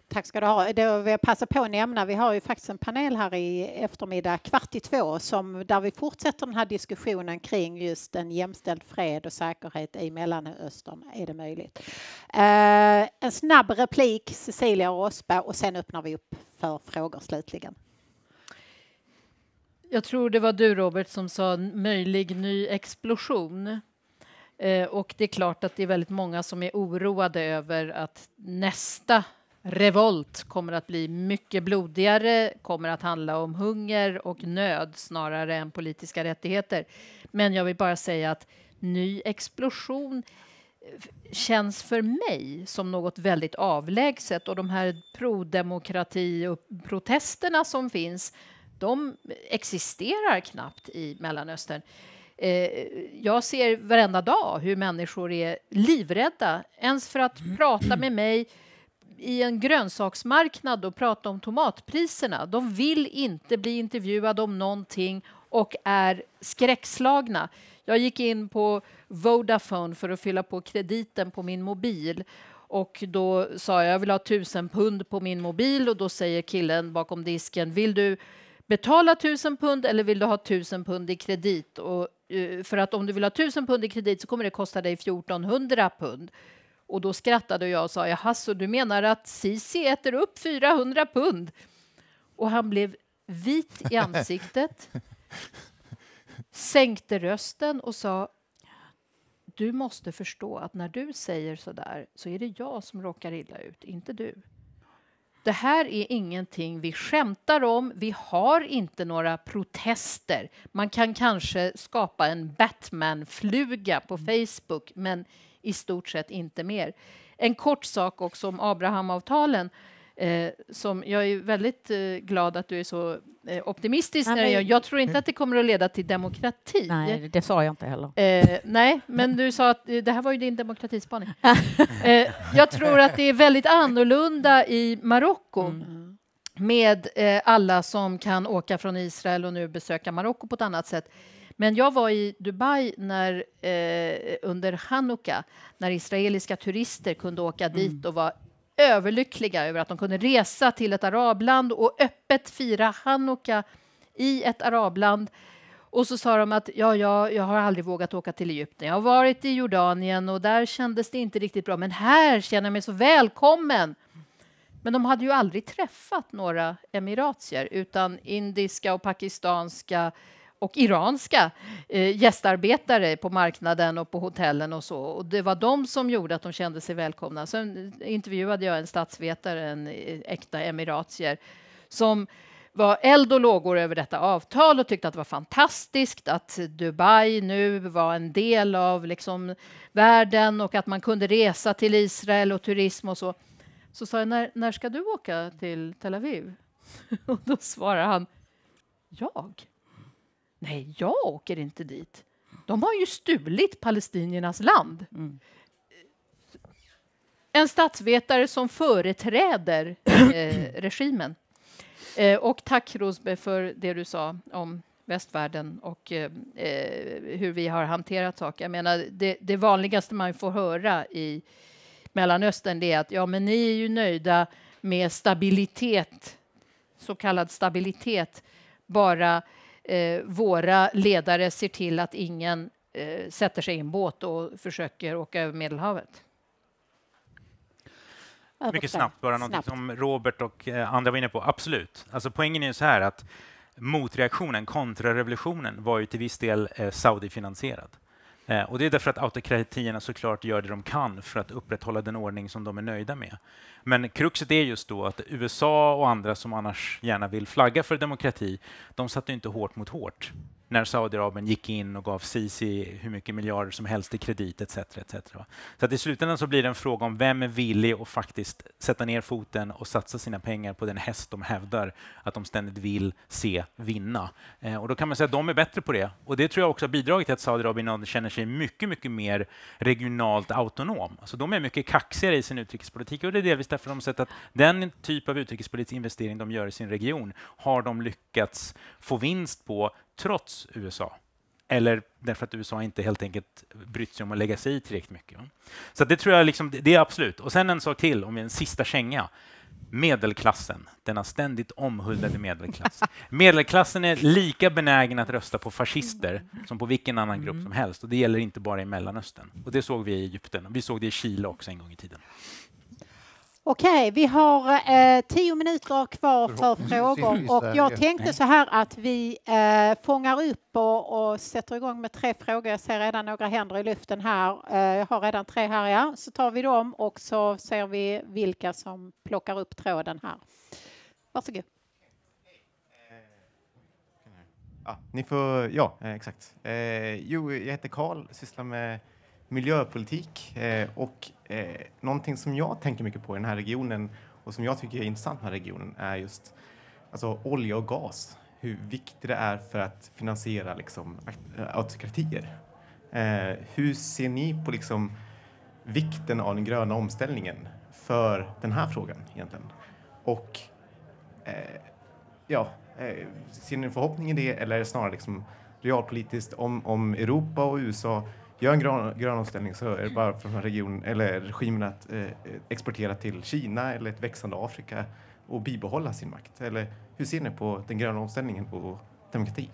Tack ska du ha. Då vill jag passa på att nämna, vi har ju faktiskt en panel här i eftermiddag kvart i två som, där vi fortsätter den här diskussionen kring just en jämställd fred och säkerhet i Mellanöstern. Är det möjligt? Eh, en snabb replik, Cecilia och Rosberg, och sen öppnar vi upp för frågor slutligen. Jag tror det var du, Robert, som sa möjlig ny explosion. Eh, och det är klart att det är väldigt många som är oroade över att nästa revolt kommer att bli mycket blodigare, kommer att handla om hunger och nöd snarare än politiska rättigheter. Men jag vill bara säga att ny explosion eh, känns för mig som något väldigt avlägset och de här prodemokrati och protesterna som finns de existerar knappt i Mellanöstern. Eh, jag ser varenda dag hur människor är livrädda ens för att mm. prata med mig i en grönsaksmarknad och prata om tomatpriserna. De vill inte bli intervjuade om någonting och är skräckslagna. Jag gick in på Vodafone för att fylla på krediten på min mobil och då sa jag jag vill ha tusen pund på min mobil och då säger killen bakom disken vill du betala tusen pund eller vill du ha tusen pund i kredit? Och, eh, för att om du vill ha tusen pund i kredit så kommer det kosta dig 1400 pund. Och då skrattade jag och sa, jaha, så du menar att Sisi äter upp 400 pund? Och han blev vit i ansiktet, sänkte rösten och sa, du måste förstå att när du säger så där så är det jag som råkar illa ut, inte du. Det här är ingenting vi skämtar om. Vi har inte några protester. Man kan kanske skapa en Batman-fluga på mm. Facebook, men i stort sett inte mer. En kort sak också om Abrahamavtalen. Eh, som, jag är väldigt eh, glad att du är så eh, optimistisk. Nej, när jag, jag tror inte att det kommer att leda till demokrati. Nej, det sa jag inte heller. Eh, nej, men du sa att eh, det här var ju din demokratispaning. Mm. Eh, jag tror att det är väldigt annorlunda i Marocko. Mm. med alla som kan åka från Israel och nu besöka Marocko på ett annat sätt. Men jag var i Dubai när, eh, under Hanukka när israeliska turister kunde åka mm. dit och var överlyckliga över att de kunde resa till ett arabland och öppet fira Hanukka i ett arabland. Och så sa de att ja, ja, jag har aldrig vågat åka till Egypten. Jag har varit i Jordanien och där kändes det inte riktigt bra, men här känner jag mig så välkommen. Men de hade ju aldrig träffat några emiratier utan indiska och pakistanska och iranska eh, gästarbetare på marknaden och på hotellen och så. Och det var de som gjorde att de kände sig välkomna. Sen intervjuade jag en statsvetare, en eh, äkta emiratier, som var eld och lågor över detta avtal och tyckte att det var fantastiskt att Dubai nu var en del av liksom världen och att man kunde resa till Israel och turism och så. Så sa jag, när, när ska du åka till Tel Aviv? och då svarar han, jag? Nej, jag åker inte dit. De har ju stulit palestiniernas land. Mm. En statsvetare som företräder eh, regimen. Eh, och tack, Rosbe, för det du sa om västvärlden och eh, eh, hur vi har hanterat saker. Jag menar, det, det, vanligaste man får höra i Mellanöstern är att ja, men ni är ju nöjda med stabilitet, så kallad stabilitet, bara Eh, våra ledare ser till att ingen eh, sätter sig i en båt och försöker åka över Medelhavet. Mycket snabbt bara, något som Robert och eh, andra var inne på. Absolut. Alltså poängen är ju så här att motreaktionen, kontrarevolutionen, var ju till viss del eh, Saudi-finansierad. Eh, och det är därför att autokratierna såklart gör det de kan för att upprätthålla den ordning som de är nöjda med. Men kruxet är just då att USA och andra som annars gärna vill flagga för demokrati, de satte inte hårt mot hårt när Saudiarabien gick in och gav Sisi hur mycket miljarder som helst i kredit etc. etc. Så att i slutändan så blir det en fråga om vem är villig att faktiskt sätta ner foten och satsa sina pengar på den häst de hävdar att de ständigt vill se vinna. Eh, och då kan man säga att de är bättre på det. Och det tror jag också har bidragit till att Saudiarabien känner sig mycket, mycket mer regionalt autonom. Alltså de är mycket kaxigare i sin utrikespolitik och det är delvis därför de sett att den typ av utrikespolitisk investering de gör i sin region har de lyckats få vinst på trots USA. Eller därför att USA inte helt enkelt brytt sig om att lägga sig i tillräckligt mycket. Så det tror jag liksom, det är absolut. Och sen en sak till, om en sista känga. Medelklassen, denna ständigt omhuldade medelklass. Medelklassen är lika benägen att rösta på fascister som på vilken annan grupp mm. som helst. Och Det gäller inte bara i Mellanöstern. Och Det såg vi i Egypten och vi såg det i Chile också en gång i tiden. Okej, vi har eh, tio minuter kvar för frågor och jag tänkte så här att vi eh, fångar upp och, och sätter igång med tre frågor. Jag ser redan några händer i luften här. Eh, jag har redan tre här, ja. Så tar vi dem och så ser vi vilka som plockar upp tråden här. Varsågod. Eh, ja, ni får, ja, eh, exakt. Eh, jo, jag heter Karl, sysslar med miljöpolitik eh, och eh, någonting som jag tänker mycket på i den här regionen och som jag tycker är intressant med regionen är just alltså, olja och gas. Hur viktigt det är för att finansiera liksom, autokratier. Eh, hur ser ni på liksom, vikten av den gröna omställningen för den här frågan egentligen? Och eh, ja, eh, ser ni en förhoppning i det eller är det snarare liksom, realpolitiskt om, om Europa och USA gör en grön, grön omställning så är det bara från region, eller regimen att eh, eh, exportera till Kina eller ett växande Afrika och bibehålla sin makt? Eller hur ser ni på den gröna omställningen och demokrati?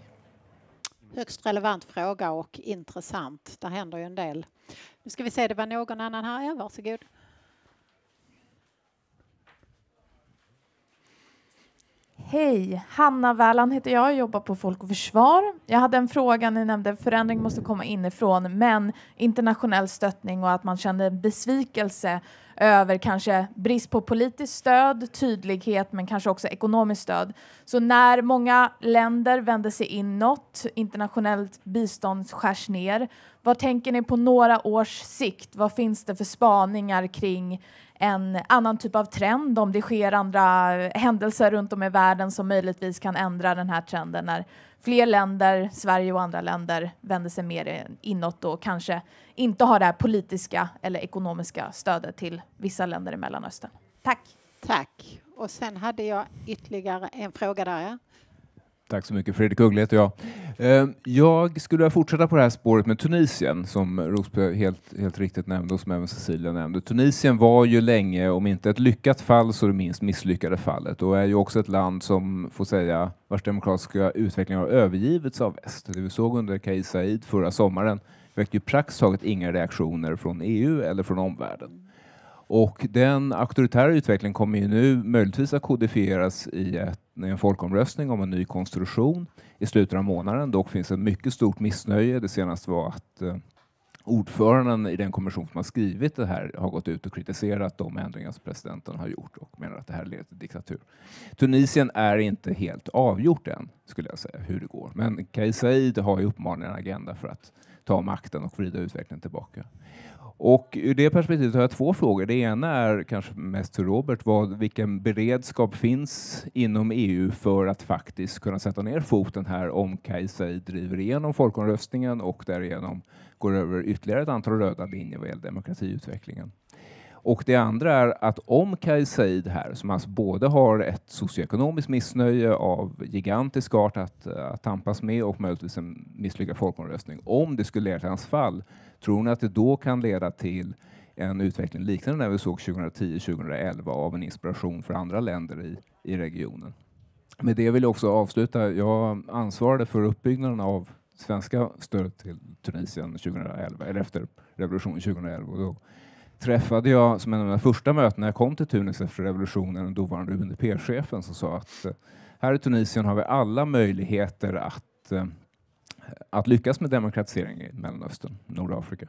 Högst relevant fråga och intressant. Där händer ju en del. Nu ska vi se, det var någon annan här. Ja, varsågod. Hej, Hanna Wärlan heter jag, jag jobbar på Folk och Försvar. Jag hade en fråga, ni nämnde förändring måste komma inifrån men internationell stöttning och att man kände besvikelse över kanske brist på politiskt stöd, tydlighet men kanske också ekonomiskt stöd. Så när många länder vänder sig inåt, internationellt bistånd skärs ner, vad tänker ni på några års sikt? Vad finns det för spaningar kring en annan typ av trend, om det sker andra händelser runt om i världen som möjligtvis kan ändra den här trenden när fler länder, Sverige och andra länder, vänder sig mer inåt och kanske inte har det här politiska eller ekonomiska stödet till vissa länder i Mellanöstern. Tack! Tack! Och sen hade jag ytterligare en fråga där. ja. Tack så mycket Fredrik Uggla heter jag. Ehm, jag skulle vilja fortsätta på det här spåret med Tunisien som Rosberg helt, helt riktigt nämnde och som även Cecilia nämnde. Tunisien var ju länge, om inte ett lyckat fall så det minst misslyckade fallet och är ju också ett land som får säga vars demokratiska utveckling har övergivits av väst. Det vi såg under Kais Said förra sommaren väckte ju praktiskt taget inga reaktioner från EU eller från omvärlden. Och den auktoritära utvecklingen kommer ju nu möjligtvis att kodifieras i ett, en folkomröstning om en ny konstitution i slutet av månaden. Dock finns ett mycket stort missnöje. Det senaste var att eh, ordföranden i den kommission som har skrivit det här har gått ut och kritiserat de ändringar som presidenten har gjort och menar att det här leder till diktatur. Tunisien är inte helt avgjort än, skulle jag säga, hur det går. Men Kais Saied har ju uppenbarligen en agenda för att ta makten och vrida utvecklingen tillbaka. Och ur det perspektivet har jag två frågor. Det ena är kanske mest till Robert. Vad, vilken beredskap finns inom EU för att faktiskt kunna sätta ner foten här om Kayseri driver igenom folkomröstningen och därigenom går över ytterligare ett antal röda linjer vad gäller demokratiutvecklingen? Och det andra är att om Kaj Said här, som alltså både har ett socioekonomiskt missnöje av gigantisk art att, eh, att tampas med och möjligtvis en misslyckad folkomröstning, om det skulle leda till hans fall, tror ni att det då kan leda till en utveckling liknande den vi såg 2010-2011 av en inspiration för andra länder i, i regionen? Med det vill jag också avsluta. Jag ansvarade för uppbyggnaden av svenska stöd till Tunisien 2011, eller efter revolutionen 2011. Och då träffade jag, som en av mina första möten när jag kom till Tunis efter revolutionen, den dåvarande UNDP-chefen som sa att eh, här i Tunisien har vi alla möjligheter att, eh, att lyckas med demokratisering i Mellanöstern, Nordafrika.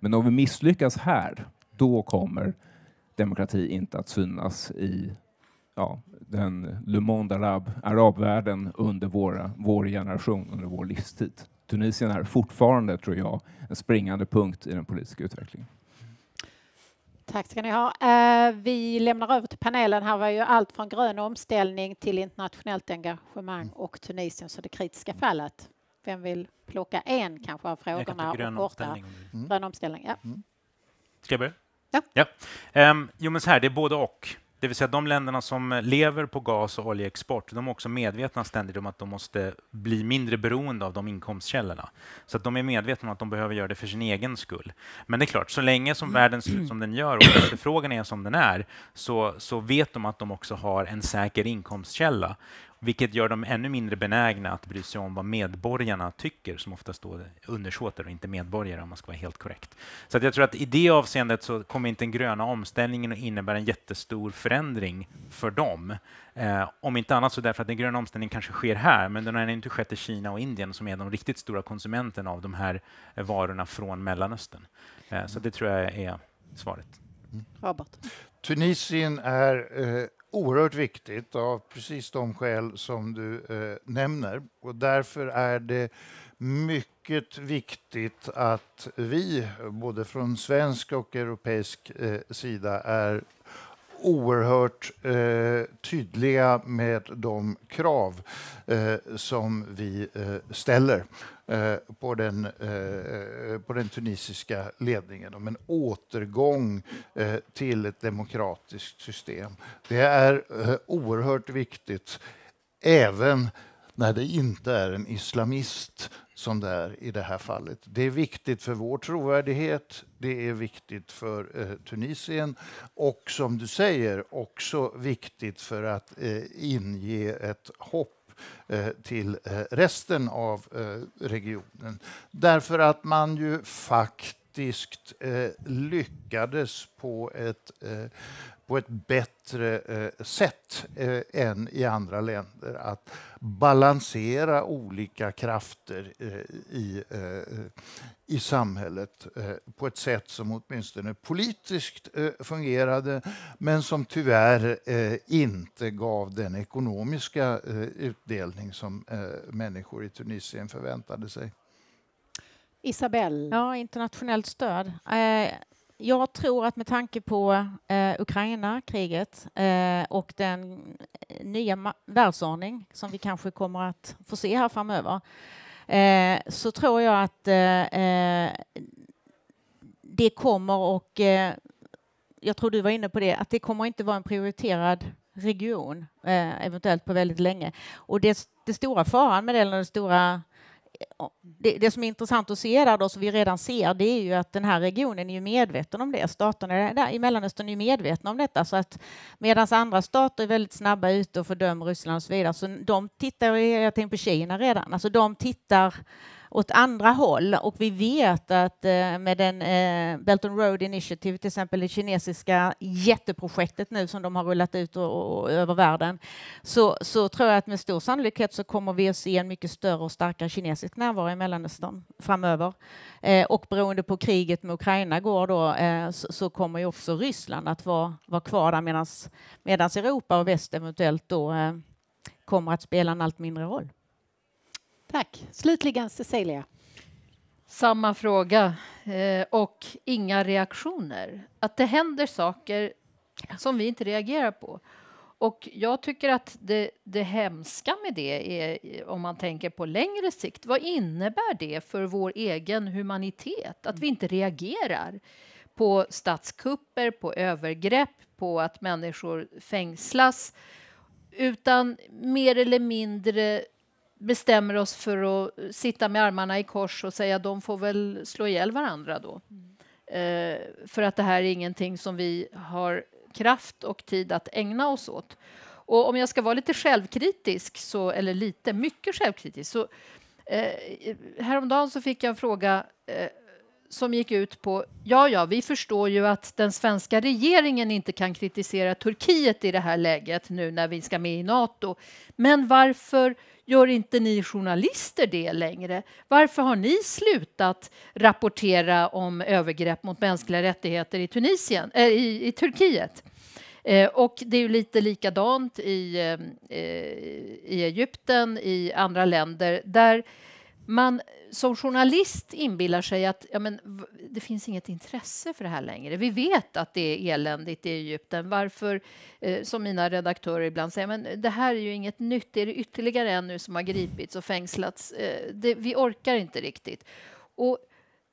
Men om vi misslyckas här, då kommer demokrati inte att synas i ja, den Le Monde Arab, arabvärlden under våra, vår generation, under vår livstid. Tunisien är fortfarande, tror jag, en springande punkt i den politiska utvecklingen. Tack ska ni ha. Eh, vi lämnar över till panelen. Här var ju allt från grön omställning till internationellt engagemang mm. och Tunisien, så det kritiska fallet. Vem vill plocka en kanske av frågorna? Grön och korta. omställning. Mm. Grön omställning, ja. Mm. Ska jag börja? Ja. ja. Um, jo, men så här, det är både och. Det vill säga de länderna som lever på gas och oljeexport, de är också medvetna ständigt om att de måste bli mindre beroende av de inkomstkällorna. Så att de är medvetna om att de behöver göra det för sin egen skull. Men det är klart, så länge som världen ser ut som den gör och efterfrågan är som den är, så, så vet de att de också har en säker inkomstkälla vilket gör dem ännu mindre benägna att bry sig om vad medborgarna tycker, som oftast då undersåter och inte medborgare om man ska vara helt korrekt. Så att jag tror att i det avseendet så kommer inte den gröna omställningen att innebära en jättestor förändring för dem. Eh, om inte annat så därför att den gröna omställningen kanske sker här, men den har inte skett i Kina och Indien som är de riktigt stora konsumenterna av de här varorna från Mellanöstern. Eh, så det tror jag är svaret. Mm. Robert. Tunisien är eh, oerhört viktigt av precis de skäl som du eh, nämner. Och därför är det mycket viktigt att vi, både från svensk och europeisk eh, sida, är oerhört eh, tydliga med de krav eh, som vi eh, ställer eh, på den, eh, på den tunisiska ledningen om en återgång eh, till ett demokratiskt system. Det är oerhört viktigt, även när det inte är en islamist som det är i det här fallet. Det är viktigt för vår trovärdighet, det är viktigt för eh, Tunisien och som du säger också viktigt för att eh, inge ett hopp eh, till eh, resten av eh, regionen. Därför att man ju faktiskt lyckades på ett på ett bättre eh, sätt eh, än i andra länder att balansera olika krafter eh, i, eh, i samhället eh, på ett sätt som åtminstone politiskt eh, fungerade men som tyvärr inte gav den ekonomiska utdelning som människor i Tunisien förväntade sig. Isabelle? Ja, internationellt stöd jag tror att med tanke på eh, Ukraina, kriget eh, och den eh, nya världsordning som vi kanske kommer att få se här framöver eh, så tror jag att eh, eh, det kommer och jag tror du var inne på det, att det kommer inte vara en prioriterad region eventuellt på väldigt länge. Och det, det stora faran med det, eller den stora det, det, som är intressant att se där, då, som vi redan ser, det är ju att den här regionen är ju medveten om det. Staterna där i Mellanöstern är ju medvetna om detta, så att medan andra stater är väldigt snabba ute och fördömer Ryssland och så vidare, så de tittar, jag tänker på Kina redan, alltså de tittar åt andra håll och vi vet att eh, med den eh, Belt and Road Initiative, till exempel det kinesiska jätteprojektet nu som de har rullat ut och, och över världen, så, så tror jag att med stor sannolikhet så kommer vi att se en mycket större och starkare kinesisk närvaro i Mellanöstern framöver. Eh, och beroende på kriget med Ukraina går då så kommer ju också Ryssland att vara, vara kvar där medan Europa och väst eventuellt då kommer att spela en allt mindre roll. Tack. Slutligen Cecilia. Samma fråga eh, och inga reaktioner. Att det händer saker som vi inte reagerar på. Och jag tycker att det, det hemska med det är, om man tänker på längre sikt, vad innebär det för vår egen humanitet? Att vi inte reagerar på statskupper, på övergrepp, på att människor fängslas utan mer eller mindre bestämmer oss för att sitta med armarna i kors och säga att de får väl slå ihjäl varandra då. Mm. Eh, för att det här är ingenting som vi har kraft och tid att ägna oss åt. Och om jag ska vara lite självkritisk, så, eller lite, mycket självkritisk, så eh, häromdagen så fick jag en fråga eh, som gick ut på ja, ja, vi förstår ju att den svenska regeringen inte kan kritisera Turkiet i det här läget nu när vi ska med i Nato. Men varför gör inte ni journalister det längre? Varför har ni slutat rapportera om övergrepp mot mänskliga rättigheter i, Tunisien, äh, i, i Turkiet? Eh, och det är ju lite likadant i, eh, i Egypten, i andra länder där man som journalist inbillar sig att ja, men, det finns inget intresse för det här längre. Vi vet att det är eländigt i Egypten. Varför, eh, som mina redaktörer ibland säger, men det här är ju inget nytt. Det är det ytterligare en nu som har gripits och fängslats? Eh, det, vi orkar inte riktigt. Och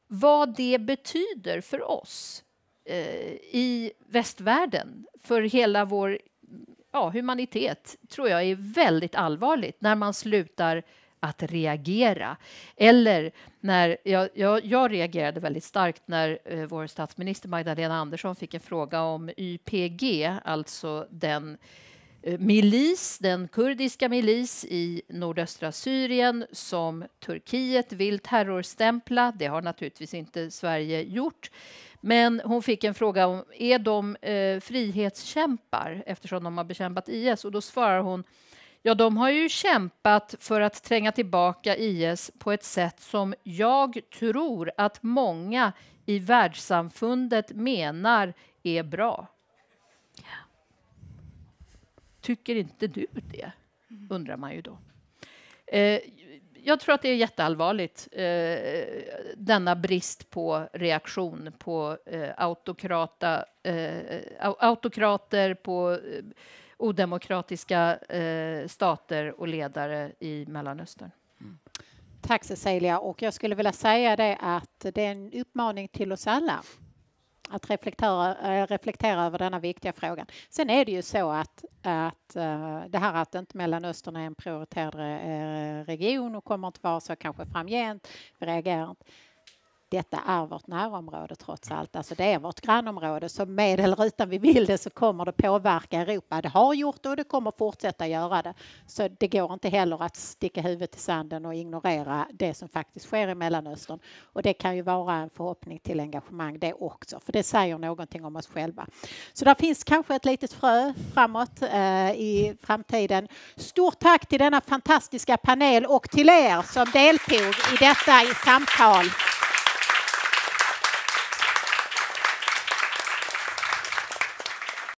vad det betyder för oss eh, i västvärlden, för hela vår ja, humanitet, tror jag är väldigt allvarligt när man slutar att reagera. Eller när jag, jag, jag reagerade väldigt starkt när eh, vår statsminister Magdalena Andersson fick en fråga om YPG, alltså den eh, milis, den kurdiska milis i nordöstra Syrien som Turkiet vill terrorstämpla. Det har naturligtvis inte Sverige gjort. Men hon fick en fråga om är de eh, frihetskämpar eftersom de har bekämpat IS och då svarar hon Ja, de har ju kämpat för att tränga tillbaka IS på ett sätt som jag tror att många i världssamfundet menar är bra. Tycker inte du det? undrar man ju då. Eh, jag tror att det är jätteallvarligt, eh, denna brist på reaktion på eh, autokrata, autokrater, på odemokratiska eh, stater och ledare i Mellanöstern. Mm. Tack Cecilia och jag skulle vilja säga det att det är en uppmaning till oss alla att reflektera, eh, reflektera över denna viktiga fråga. Sen är det ju så att, att eh, det här att inte Mellanöstern är en prioriterad eh, region och kommer inte vara så kanske framgent, vi reagerar inte detta är vårt närområde trots allt. Alltså det är vårt grannområde, så med eller utan vi vill det så kommer det påverka Europa. Det har gjort det och det kommer fortsätta göra det. Så det går inte heller att sticka huvudet i sanden och ignorera det som faktiskt sker i Mellanöstern. Och det kan ju vara en förhoppning till engagemang det också, för det säger någonting om oss själva. Så där finns kanske ett litet frö framåt eh, i framtiden. Stort tack till denna fantastiska panel och till er som deltog i detta i samtal.